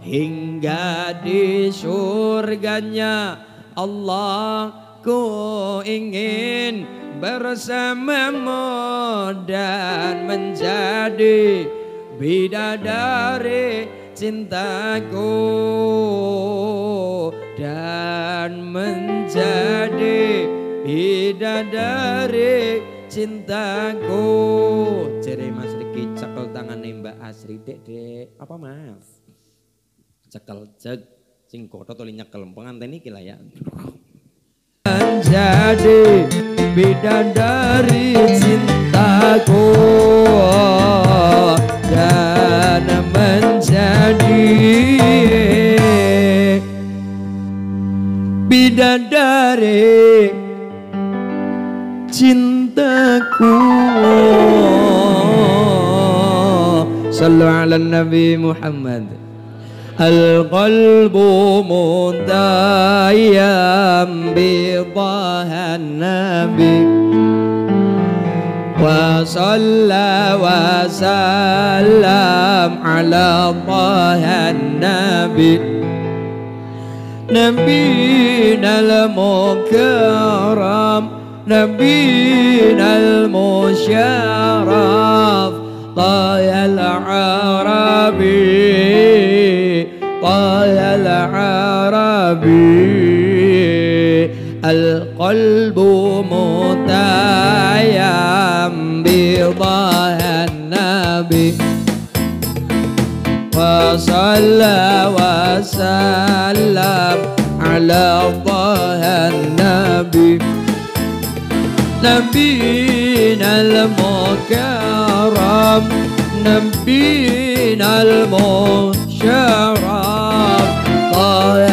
Hingga di surganya Allah ku ingin bersamamu dan menjadi bidadari cintaku dan menjadi bidadari cintaku jadi Mas Riki cekel tangan nih Mbak Asri dek dek apa Mas cekel cek sing atau oleh nyekel pengantin ini lah ya menjadi bidan dari cintaku dan menjadi bidan dari cintaku sallallahu alaihi Nabi Muhammad القلب مدايم برضاها النبي وصلى وسلم على طه النبي نبينا المكرم نبينا المشرف طه العربي القلب متيم برضا النبي وصلى وسلم على الله النبي نبينا المكرم نبينا المشرف طه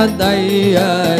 Radaya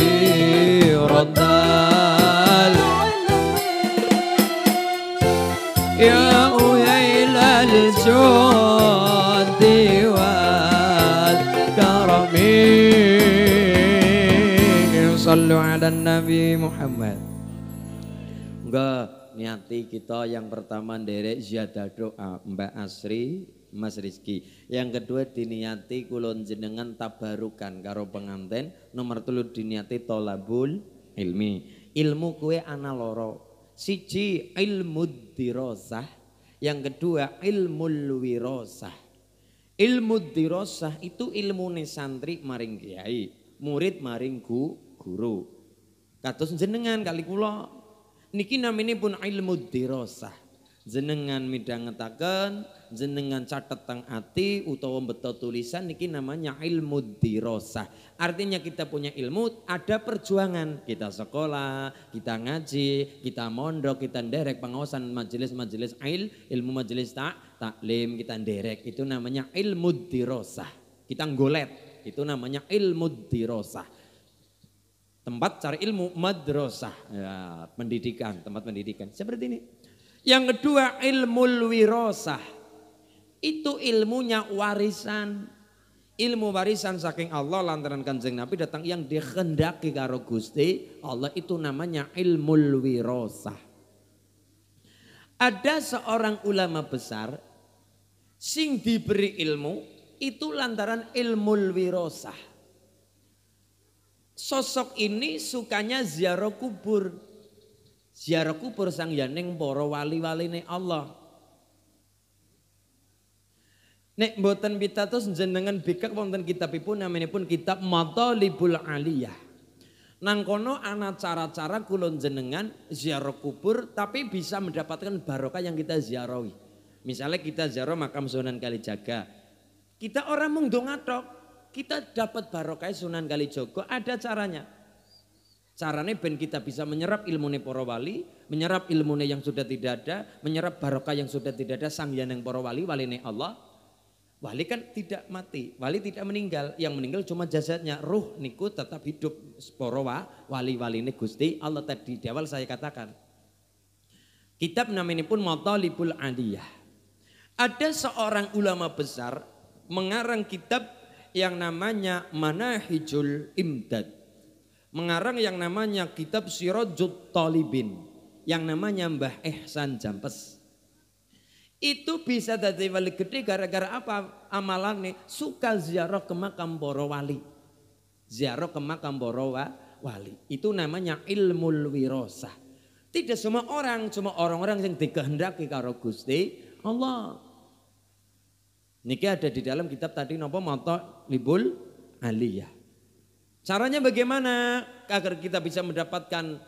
Muhammad. Enggak niati kita yang pertama nderek ziyadah ah, doa Mbak Asri Mas Rizky. Yang kedua diniati kulon jenengan tabarukan karo penganten. Nomor telur diniati tolabul ilmi. Ilmu kue analoro. Sici Siji ilmu dirosah. Yang kedua ilmu wirosah. Ilmu dirosah itu ilmu santri maring kiai. Murid maringku guru Katus jenengan kali kula niki namine pun ilmu dirosah. Jenengan midang ngetaken, jenengan catet teng ati utawa beto tulisan niki namanya ilmu dirosah. Artinya kita punya ilmu, ada perjuangan. Kita sekolah, kita ngaji, kita mondok, kita nderek pengawasan majelis-majelis il, ilmu majelis tak taklim, kita nderek. Itu namanya ilmu dirosah. Kita ngolet, itu namanya ilmu dirosah tempat cari ilmu madrasah ya pendidikan tempat pendidikan seperti ini yang kedua ilmu wirasah itu ilmunya warisan ilmu warisan saking Allah lantaran kanjeng Nabi datang yang dikehendaki karo Gusti Allah itu namanya ilmu wirasah ada seorang ulama besar sing diberi ilmu itu lantaran ilmu wirasah sosok ini sukanya ziarah kubur. Ziarah kubur sang yaning para wali-waline Allah. Nek mboten pitados jenengan bikak wonten kitabipun pun kitab Matalibul Aliyah. Nangkono kono ana cara-cara kulon jenengan ziarah kubur tapi bisa mendapatkan barokah yang kita ziarahi. Misalnya kita ziarah makam Sunan Kalijaga. Kita orang mung dongatok, kita dapat barokah Sunan Kalijogo ada caranya. Caranya ben kita bisa menyerap ilmu para wali, menyerap ilmu yang sudah tidak ada, menyerap barokah yang sudah tidak ada sang yang para wali, wali waline Allah. Wali kan tidak mati, wali tidak meninggal, yang meninggal cuma jasadnya, ruh niku tetap hidup para wali-wali ini Gusti Allah tadi di awal saya katakan. Kitab namanya pun Matalibul Aliyah. Ada seorang ulama besar mengarang kitab yang namanya Manahijul Imdad. Mengarang yang namanya kitab Sirajud Talibin. Yang namanya Mbah Ehsan Jampes. Itu bisa dari wali gede gara-gara apa amalannya? Suka ziarah ke makam para wali. Ziarah ke makam para wali. Itu namanya ilmu wirosah. Tidak semua orang, cuma orang-orang yang dikehendaki karo Gusti Allah. Niki ada di dalam kitab tadi nopo moto libul aliyah. Caranya bagaimana agar kita bisa mendapatkan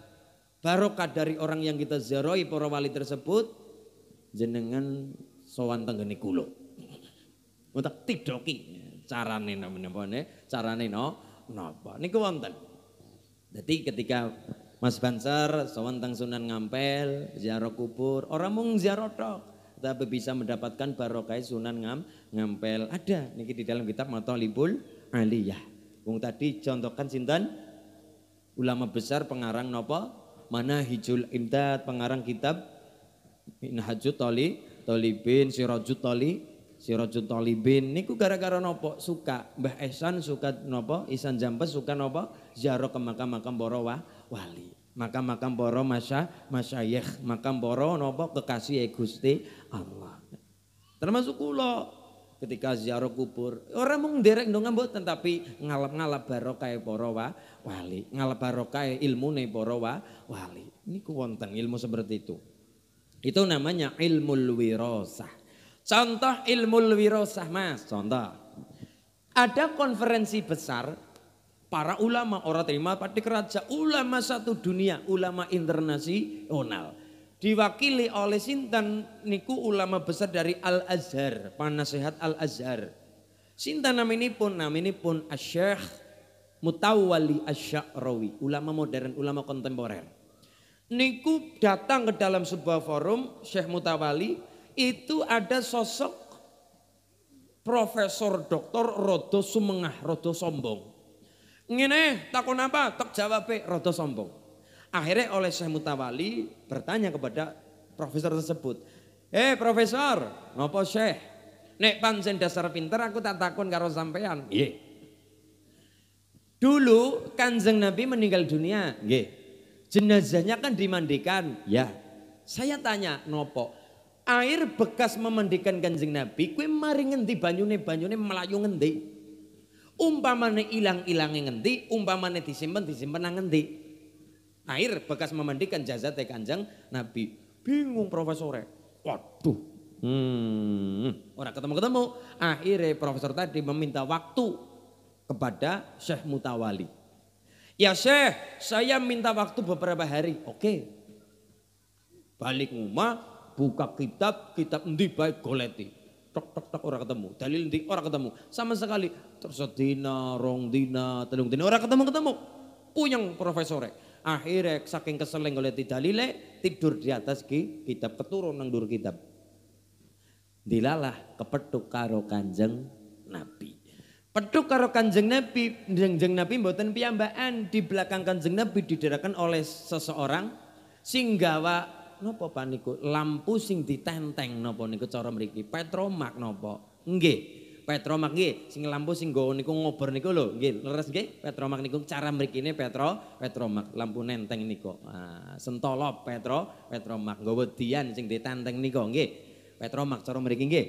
barokah dari orang yang kita zeroi para wali tersebut jenengan sowan tenggeni kulo Untuk tidoki carane napa cara no nopo niku wonten. Jadi ketika Mas Bansar sowan teng Sunan Ngampel ziarah kubur, orang mung ziarah tok tapi bisa mendapatkan barokah sunan ngam ngampel ada niki di dalam kitab Matolibul Aliyah. Wong tadi contohkan sinten ulama besar pengarang nopo mana hijul imdad pengarang kitab Minhajut Toli Tolibin Sirajut Toli Sirajut Tolibin niku gara-gara nopo suka Mbah Esan suka nopo Isan Jambes suka nopo ziarah ke makam-makam borowah wali maka makam poro masya masyayikh makam poro nopo kekasih Gusti Allah termasuk kulo ketika ziarah kubur orang mung derek dong mboten tapi ngalap-ngalap barokah para wa, wali ngalap barokah ne para wa, wali Ini wonten ilmu seperti itu itu namanya ilmu wirasah contoh ilmu wirasah Mas contoh ada konferensi besar Para ulama orang terima pati keraja, ulama satu dunia, ulama internasional. Diwakili oleh Sintan niku ulama besar dari Al Azhar, panasehat Al Azhar. Sintan ini pun nama ini pun Asyikh Mutawali Asy'arawi, ulama modern, ulama kontemporer. Niku datang ke dalam sebuah forum Syekh Mutawali itu ada sosok profesor doktor rodo sumengah, rodo sombong. Ngene, takon apa? Tak jawab rada sombong. Akhirnya oleh Syekh Mutawali bertanya kepada profesor tersebut. "Eh, profesor, ngopo Syekh? Nek pancen dasar pinter aku tak takon karo sampean." Nggih. Dulu Kanjeng Nabi meninggal dunia, nggih. Jenazahnya kan dimandikan. Ya. Saya tanya, "Nopo?" Air bekas memandikan Kanjeng Nabi kuwi mari ngendi banyune banyune melayu ngendi? Umpamane ilang-ilange ngendi, umpamane disimpan, disimpan nang ngendi. Air bekas memandikan jazat Kanjeng Nabi. Bingung profesore. Waduh. Hmm, orang ketemu-ketemu. Akhirnya profesor tadi meminta waktu kepada Syekh Mutawali. Ya Syekh, saya minta waktu beberapa hari. Oke. Balik rumah, buka kitab, kitab ndi baik goleti tok tok tok ora ketemu. Dalil ndi ora ketemu. Sama sekali terus dina, rong dina, telung dina ora ketemu-ketemu. Puyeng profesore. Akhirnya saking keseleng oleh dalile tidur di atas ki, kitab keturun nang dur kitab. Dilalah kepetuk karo Kanjeng Nabi. Petuk karo Kanjeng Nabi, Kanjeng Nabi mboten piyambakan di belakang Kanjeng Nabi didirikan oleh seseorang singgawa Nopo paniku? Lampu sing ditenteng nopo niku cara mriki? Petromak nopo Nggih. Petromak nggih, sing lampu sing nggo niku ngobor niku lho, nggih, leres nggih. Petromak niku cara mrikine Petro, Petromak lampu nenteng niku. Ah, sentolo Petro, Petromak nggo dian sing ditenteng niku nggih. Petromak cara mriki nggih.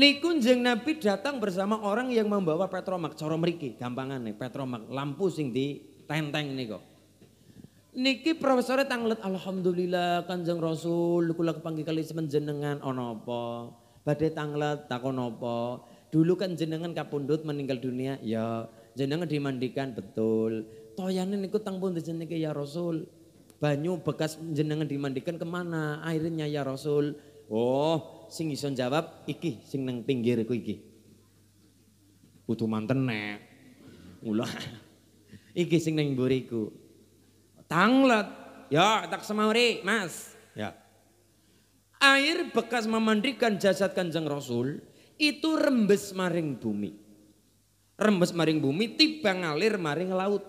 Niku jeng Nabi datang bersama orang yang membawa Petromak cara mriki, gampangane Petromak lampu sing ditenteng niku. Niki profesornya tanglet alhamdulillah Kanjeng Rasul kula kepanggil kali semenjenengan ana apa? badai tanglet takon apa? Dulu kan jenengan kapundut meninggal dunia ya jenengan dimandikan betul. Toyane ikut tang di jenenge ya Rasul? Banyu bekas jenengan dimandikan kemana airnya ya Rasul? Oh, sing ison jawab iki sing neng pinggir ku iki. butuh manten nek. Ulah iki sing neng buriku Tanglet. Ya, tak semauri, Mas. Ya. Air bekas memandikan jasad Kanjeng Rasul itu rembes maring bumi. Rembes maring bumi tiba ngalir maring laut.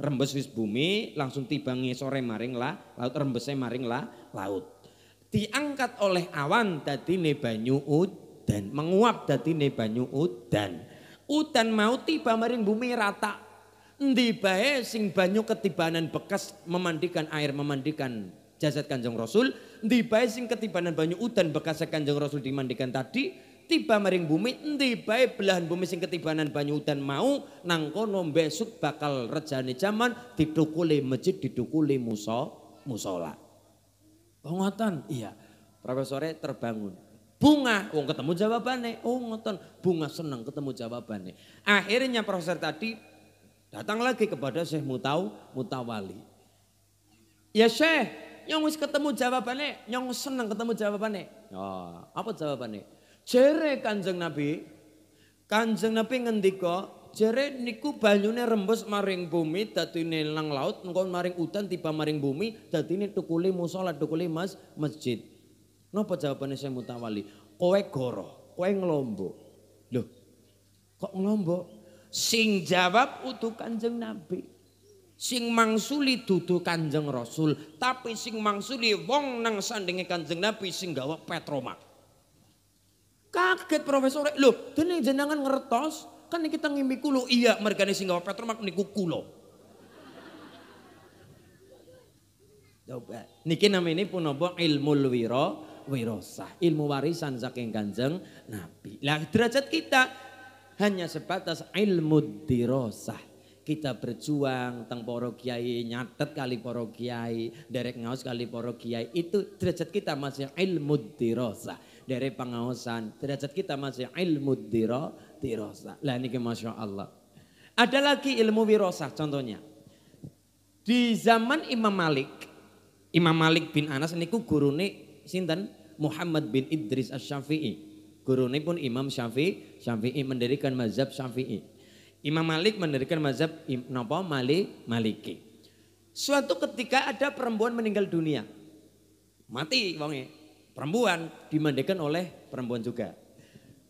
Rembes wis bumi langsung tiba ngisore maring lah laut rembesnya maring lah laut. Diangkat oleh awan nebanyu banyu dan menguap dadine banyu udan. Udan mau tiba maring bumi rata Endi bae sing banyu ketibanan bekas memandikan air memandikan jasad Kanjeng Rasul, endi bae sing ketibanan banyu udan bekas Kanjeng Rasul dimandikan tadi, tiba maring bumi endi bae belahan bumi sing ketibanan banyu udan mau nang kono besok bakal rejane jaman ditukuli masjid ditukuli muso musola. Pengotan, iya. Profesore terbangun. Bunga, wong ketemu jawabannya. Oh ngoten, bunga seneng ketemu jawabannya. Akhirnya profesor tadi Datang lagi kepada Syekh Mutaw, Mutawali. Ya Syekh, nyong wis ketemu jawabannya, nyong seneng ketemu jawabannya. Oh, apa jawabannya? Jere kanjeng Nabi, kanjeng Nabi ngendiko, jere niku banyune rembus maring bumi, dati nilang laut, nengkau maring udan tiba maring bumi, dati ini tukuli musola, tukuli masjid. Napa jawabannya Syekh Mutawali? Kowe goro, kowe ngelombok. Loh, kok ngelombok? Sing jawab utuh Kanjeng Nabi. Sing mangsuli dudu Kanjeng Rasul, tapi sing mangsuli wong nang sandingi Kanjeng Nabi sing gawa Petromak. Kaget profesor, loh dene jenangan ngertos kan kita ngimpi kulo iya mergane sing gawa Petromak niku kulo. Coba. Niki namanya punapa ilmu wiro wirosah, ilmu warisan saking Kanjeng Nabi. Lah derajat kita hanya sebatas ilmu dirosah kita berjuang tentang poro kiai nyatet kali poro kiai derek ngaos kali poro kiai itu derajat kita masih ilmu dirosah dari pengawasan derajat kita masih ilmu diro dirosah lah ini masya Allah ada lagi ilmu wirosah contohnya di zaman Imam Malik Imam Malik bin Anas niku nih sinten Muhammad bin Idris as syafii Guru ini pun Imam Syafi'i, Syafi'i mendirikan mazhab Syafi'i. Imam Malik mendirikan mazhab Nopo Malik Maliki. Suatu ketika ada perempuan meninggal dunia. Mati wonge. Perempuan dimandikan oleh perempuan juga.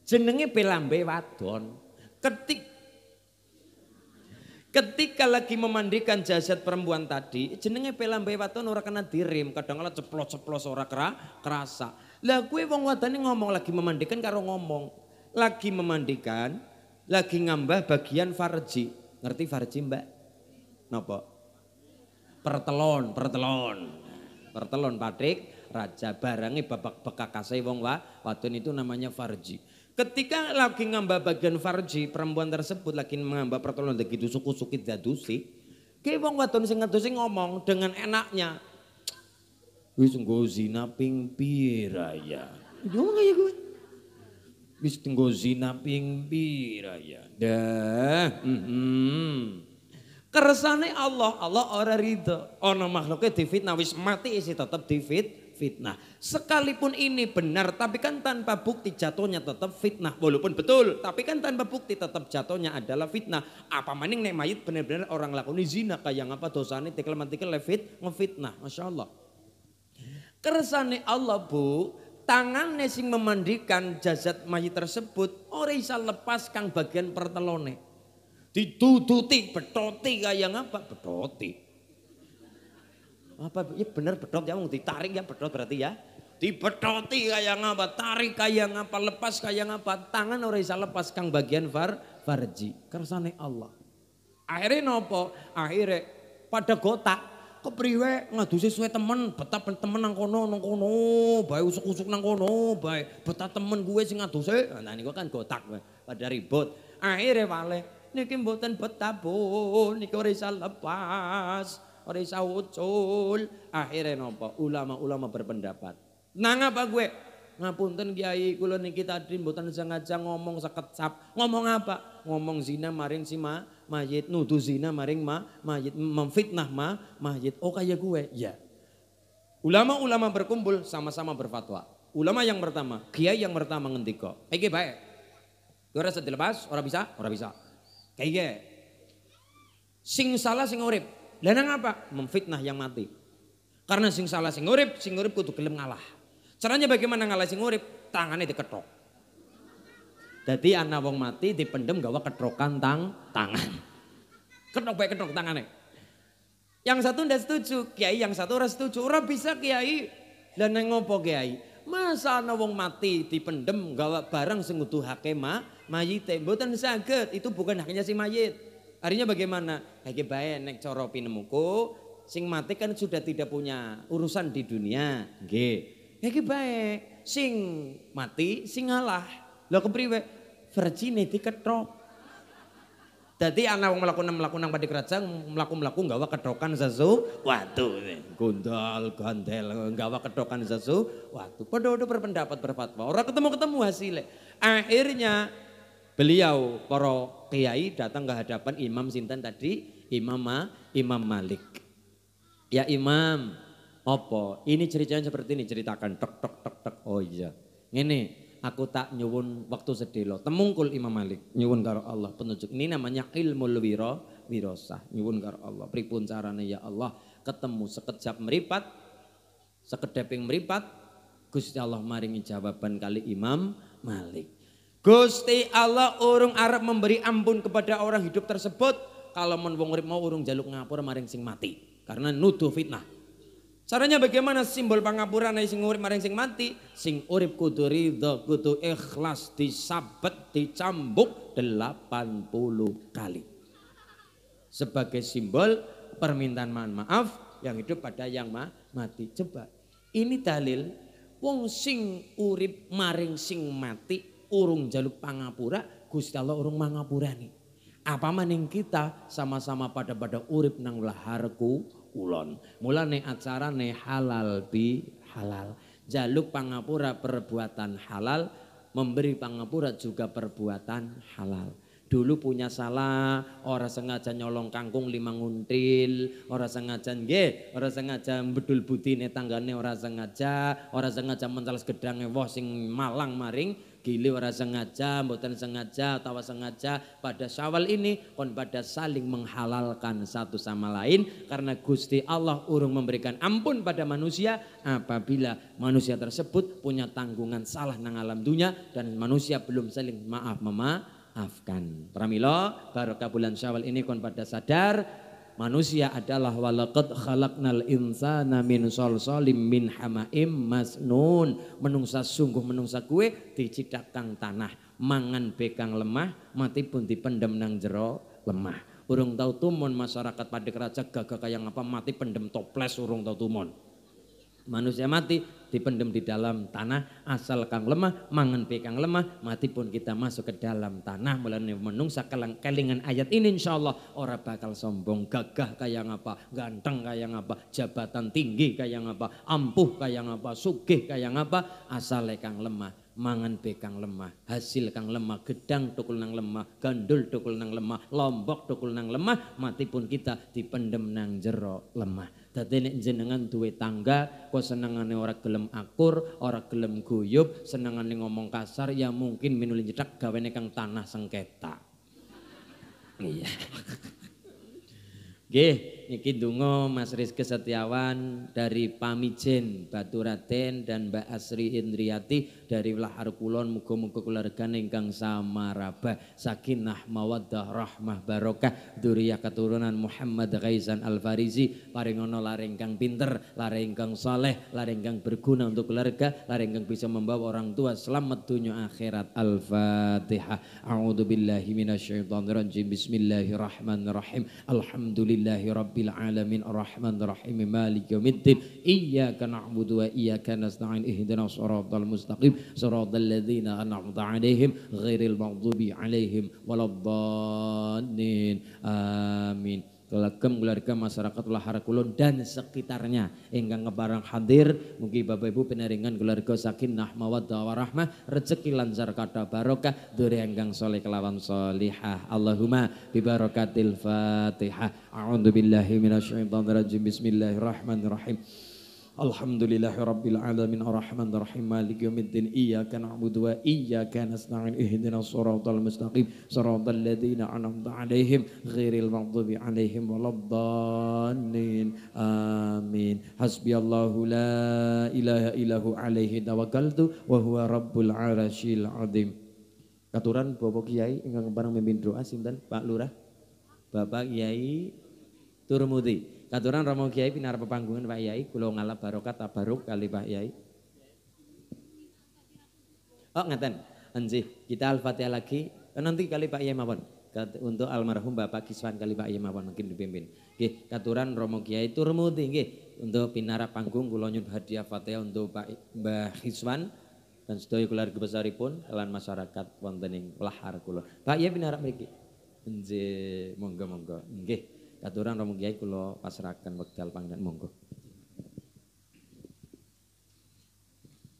Jenenge Pelambe Wadon. Ketik Ketika lagi memandikan jasad perempuan tadi, jenenge pelambe waton ora kena dirim, kadang kala ceplos-ceplos ora kera, kerasa. Lah kue wong wadane ngomong lagi memandikan karo ngomong. Lagi memandikan, lagi ngambah bagian farji. Ngerti farji mbak? Nopo? Pertelon, pertelon. Pertelon patrik, raja barangnya babak bekakase wong wa, watun itu namanya farji. Ketika lagi ngambah bagian farji, perempuan tersebut lagi ngambah pertelon begitu suku-suki dadusi. Kayak wong wadon sing ngomong dengan enaknya, Wis tenggo zina ping pira ya. Yo ya gue. Wis tenggo zina ping pira ya. Dah. -hmm. Kersane Allah, Allah ora ridho. Ana makhluke difitnah wis mati isi tetep difit fitnah. Sekalipun ini benar, tapi kan tanpa bukti jatuhnya tetap fitnah. Walaupun betul, tapi kan tanpa bukti tetap jatuhnya adalah fitnah. Apa maning nek mayit benar-benar orang lakoni zina kayak apa dosane tekel mantikel levit ngefitnah. Masya Allah. Kersane Allah bu, tangan sing memandikan jasad mayit tersebut ora bisa lepas kang bagian pertelone ditututi betoti kayak apa betoti apa ya bener betot ya mau ditarik ya betot berarti ya dibetoti kayak apa tarik kayak apa lepas kayak apa tangan ora bisa lepas kang bagian var varji, kersane Allah akhirnya nopo akhirnya pada gotak kok priwe ngaduse suwe temen, betah temen nang kono nang kono, bae usuk-usuk nang kono, bae betah temen gue sing ngaduse. Nah niku kan gotak pada ribut. Akhire wale niki mboten betah, Bu. Niki ora lepas, ora isa ucul. Akhire nopo? Ulama-ulama berpendapat. Nang apa gue? Ngapunten Kiai, kula niki tadi mboten sengaja ngomong sekecap. Ngomong apa? ngomong zina maring si ma, mayit, nudu zina maring ma, mayit, memfitnah ma, mayit. Oh kayak gue, ya. Ulama-ulama berkumpul sama-sama berfatwa. Ulama yang pertama, kiai yang pertama ngendiko. kaya baik. Gue rasa dilepas, orang bisa, orang bisa. Kayak sing salah sing urip. dan nang apa? Memfitnah yang mati. Karena sing salah sing urip, sing urip kudu gelem ngalah. Caranya bagaimana ngalah sing urip? Tangannya diketok. Jadi anak wong mati dipendem gawa ketrokan tang tangan. Ketok baik ketok tangane. Yang satu ndak setuju, kiai yang satu ora setuju. Ora bisa kiai. dan nang ngopo kiai? Masa anak wong mati dipendem gawa barang sing hakema ma mayite. Mboten saged, itu bukan haknya si mayit. Artinya bagaimana? Kayak bae nek cara pinemuku sing mati kan sudah tidak punya urusan di dunia. Nggih. Kayak bae sing mati sing ngalah. Lah kepriwe? virginity ketrok. Jadi anak yang melakukan melakukan yang nang kerajaan melakukan melakukan gawa kedokan sesu waktu gundal gandel gawa kedokan sesu waktu pada udah berpendapat berfatwa. orang ketemu-ketemu hasilnya. Akhirnya beliau para kiai datang ke hadapan Imam Sinten tadi, Imam Imam Malik. Ya Imam, opo, Ini ceritanya seperti ini, ceritakan tok tok tok tok. Oh iya. ini aku tak nyuwun waktu sedih lo. temungkul Imam Malik nyuwun karo Allah penunjuk ini namanya ilmu lewiro wirosah. nyuwun karo Allah pripun carane ya Allah ketemu sekejap meripat sekedeping meripat Gusti Allah maringi jawaban kali Imam Malik Gusti Allah urung Arab memberi ampun kepada orang hidup tersebut kalau men wong mau urung jaluk ngapur maring sing mati karena nuduh fitnah Caranya bagaimana simbol pangapura nai sing urip maring sing mati? Sing urip kudu ridho, kudu ikhlas, disabet, dicambuk 80 kali. Sebagai simbol permintaan mohon maaf yang hidup pada yang ma mati. Coba ini dalil wong sing urip maring sing mati urung jaluk pangapura Gusti Allah urung mangapurani. Apa maning kita sama-sama pada pada urip nang laharku kulon. Mulane acarane halal bi halal. Jaluk pangapura perbuatan halal, memberi pangapura juga perbuatan halal. Dulu punya salah, orang sengaja nyolong kangkung lima nguntil, orang sengaja nge, orang sengaja bedul butine tanggane orang sengaja, orang sengaja mencalas segedange wah sing malang maring, gile ora sengaja, mboten sengaja tawa sengaja pada Syawal ini kon pada saling menghalalkan satu sama lain karena Gusti Allah urung memberikan ampun pada manusia apabila manusia tersebut punya tanggungan salah nang alam dunia dan manusia belum saling maaf memaafkan. Pramila barokah bulan Syawal ini kon pada sadar Manusia adalah walaqad khalaqnal insana min solsolim min hamaim masnun. Menungsa sungguh menungsa kue dicidak kang tanah. Mangan bekang lemah mati pun dipendem nang jero lemah. Urung tau tumon masyarakat pada kerajaan gagah kayak apa mati pendem toples urung tau tumon manusia mati dipendem di dalam tanah asal kang lemah mangan pe kang lemah mati pun kita masuk ke dalam tanah mulai menungsa kelang kelingan ayat ini insya Allah orang bakal sombong gagah kayak apa ganteng kayak apa jabatan tinggi kayak apa ampuh kayak ngapa sugih kayak ngapa asal kang lemah mangan be kang lemah hasil kang lemah gedang tukul nang lemah gandul tukul nang lemah lombok tukul nang lemah mati pun kita dipendem nang jero lemah Dadi nek jenengan duwe tangga kok senengane ora gelem akur, ora gelem guyub, senengane ngomong kasar ya mungkin minulin cedak gawene kang tanah sengketa. Iya. Nggih, niki donga Mas Rizky Setiawan dari Pamijen Baturaden dan Mbak Asri Indriati dari lahar kulon muga-muga kulargan ingkang samaraba sakinah mawaddah rahmah barokah duriyah keturunan Muhammad Ghaizan Al farizi paring laringkang pinter laringkang soleh saleh berguna untuk keluarga laringkang bisa membawa orang tua selamat dunia akhirat Al Fatihah shaitan minasyaitonirrajim bismillahirrahmanirrahim alhamdulillahi rabbil alamin rahim maliki yaumiddin iyyaka na'budu wa iyyaka nasta'in ihdinas siratal mustaqim صراط الذين أنعمت عليهم غير المغضوب عليهم ولا الضالين آمين keluarga masyarakat lahar kulon dan sekitarnya Enggak ngebarang hadir mugi Bapak Ibu peneringan keluarga sakinah mawaddah warahmah rezeki lancar kata barokah dari enggang soleh kelawan solihah Allahumma bibarakatil fatihah Amin. bismillahirrahmanirrahim Alhamdulillahirabbil alamin arrahmanir rahim maliki yaumiddin iyyaka na'budu wa iyyaka nasta'in ihdinas siratal mustaqim siratal ladzina an'amta 'alaihim ghairil maghdubi 'alaihim waladdallin amin hasbiyallahu la ilaha illahu 'alaihi tawakkaltu wa huwa rabbul 'arasyil 'azim katuran bapak kiai ingkang barang memimpin doa sinten Pak Lurah Bapak Kiai Turmudi Katuran Romo Kiai pinar pepanggungan Pak Kiai, kula ngalap barokat tabaruk kali Pak Kiai. Oh ngaten. anji. kita Al-Fatihah lagi eh, nanti kali Pak Kiai mawon. Untuk almarhum Bapak Kiswan kali Pak Kiai mawon mungkin dipimpin. Oke, katuran Romo Kiai Turmuti tinggi. untuk pinara panggung kula nyun hadiah Fatihah untuk Pak Mbah Kiswan dan sedaya keluarga pun, kalian masyarakat wonten lahar kula. Pak Kiai pinara mriki. Anji, monggo monggo. Nggih. Katuran Romo Kiai kulo pasrahaken wekdal pangdan monggo.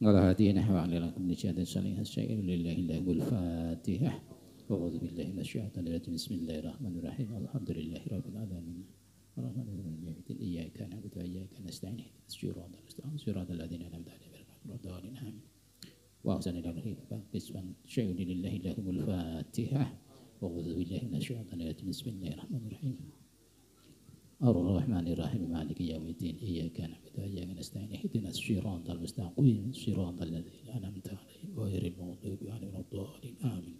Ngala hati nahwa alil kumni syahadat salih hasyair lillahi lahul fatihah. A'udzu billahi Bismillahirrahmanirrahim. Alhamdulillahi rabbil alamin. wa الرحمن الرحيم مالك يوم الدين إياك نعبد وإياك نستعين اهدنا الصراط المستقيم صراط الذين أنعمت عليهم غير المغضوب عليهم ولا الضالين آمين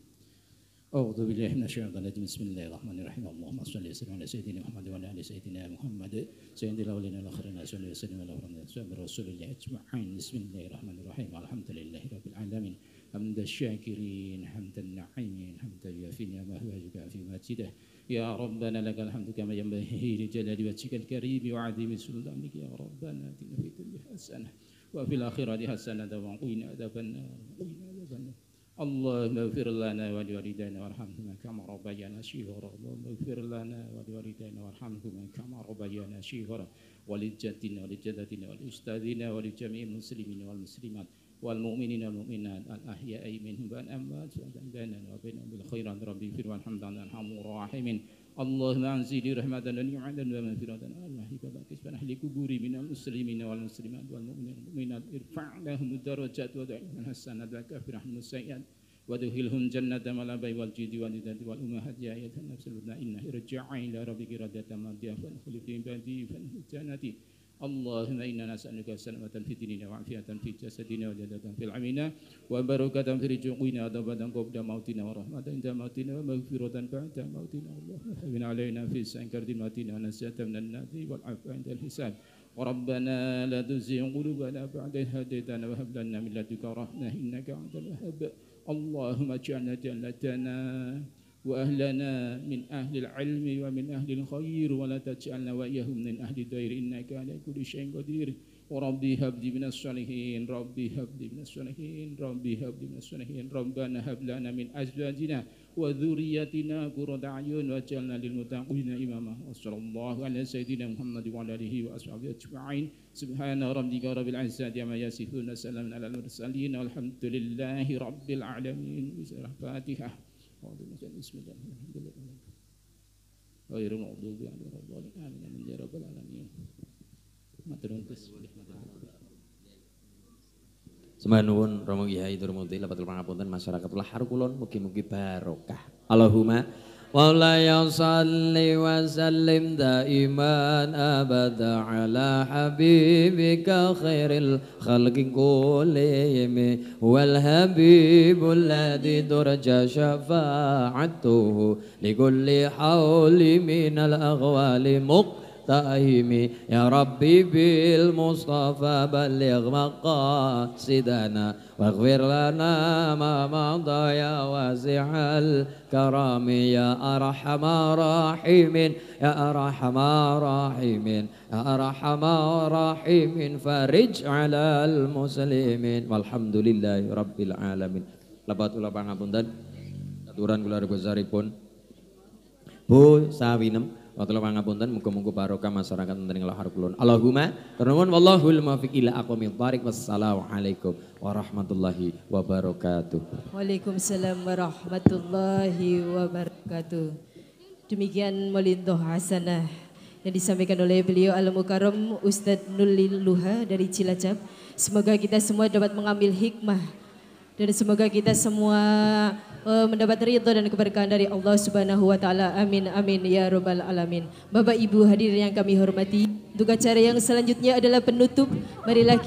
أعوذ بالله من الشيطان الرجيم بسم الله الرحمن الرحيم اللهم صل وسلم على سيدنا محمد وعلى آل سيدنا محمد سيد الأولين والآخرين صل وسلم على رسول الله أجمعين بسم الله الرحمن الرحيم الحمد لله رب العالمين حمد الشاكرين حمد النعيمين حمد يافي نعمه ويجب في مسجده يا ربنا لك الحمد كما ينبغي لجلال وجهك الكريم وعظيم سلطانك يا ربنا اتنا في الدنيا حسنه وفي الاخره حسنه وقنا عذاب النار قنا عذاب النار اللهم اغفر لنا ولوالدينا وارحمهما كما ربيانا صغارا اللهم اغفر لنا ولوالدينا وارحمهما كما ربيانا صغارا ولجدنا ولجدتنا ولاستاذنا ولجميع المسلمين والمسلمات والمؤمنين والمؤمنات الأحياء منهم والأموات بيننا وبينهم بالخيرات ربي اغفر والحمد لله أرحم الراحمين اللهم أنزل رحمة ونعمة ومغفرة ومحيك باكس فنحل قبور من المسلمين والمسلمات والمؤمنين والمؤمنات ارفع لهم الدرجات ودعهم الحسنات وكفر عنهم السيئات ودخلهم جنة ملابي والجد والدد والأمهات يا أيها النفس الأولى إنه رجع إلى ربك راضية مرضية فادخل في عبادي فانهل جنتي اللهم إنا نسألك سلامة في ديننا وعافية في جسدنا وجدة في العمينا وبركة في رجوعنا وتوبة قبل موتنا ورحمة عند موتنا ومغفرة بعد موتنا اللهم حبنا علينا في سنكر موتنا ونسيت من النادي والعفو عند الحساب وربنا لا تزغ قلوبنا بعد إذ هديتنا وهب لنا من لدنك رحمة إنك أنت الوهاب اللهم اجعلنا جنتنا وأهلنا من أهل العلم ومن أهل الخير ولا تجعلنا وإياهم من أهل الدير إنك على كل شيء قدير وربي هب لي من الصالحين ربي هب لي من الصالحين ربي هب لي من الصالحين ربنا هب لنا من أزواجنا وذريتنا قرة أعين واجعلنا للمتقين إماما وصلى الله على سيدنا محمد وعلى آله وأصحابه أجمعين سبحان ربك رب العزة عما يصفون وسلام على المرسلين والحمد لله رب العالمين الفاتحة Oh demikian bismillahirrahmanirrahim. Ghairu maghdubi Semanuun romo kiai pangapunten masyarakat ulah mugi-mugi barokah. Allahumma ولا يصلي وسلم دائما أبدا على حبيبك خير الخلق كلهم والحبيب الذي درج شفاعته لكل حول من الأغوال مقبل التيم يا ربي بالمصطفى بلغ مقاصدنا واغفر لنا ما مضى يا وازع الكرام يا أرحم راحم يا أرحم راحم يا أرحم راحم فرج على المسلمين والحمد لله رب العالمين لبات Lebat ulah pangapunten. Aturan kula rego saripun. Bu sawinem Wa tala pangapunten muga-muga barokah masyarakat wonten ing lahar kulon. Allahumma nuwun wallahul muwaffiq ila aqwamil thariq. Wassalamualaikum warahmatullahi wabarakatuh. Waalaikumsalam warahmatullahi wabarakatuh. Demikian Molindo hasanah yang disampaikan oleh beliau Al-Mukarram Ustadz Nulil Luha dari Cilacap. Semoga kita semua dapat mengambil hikmah dan semoga kita semua uh, mendapat ridho dan keberkahan dari Allah Subhanahu wa taala. Amin amin ya rabbal alamin. Bapak Ibu hadirin yang kami hormati, untuk acara yang selanjutnya adalah penutup. Marilah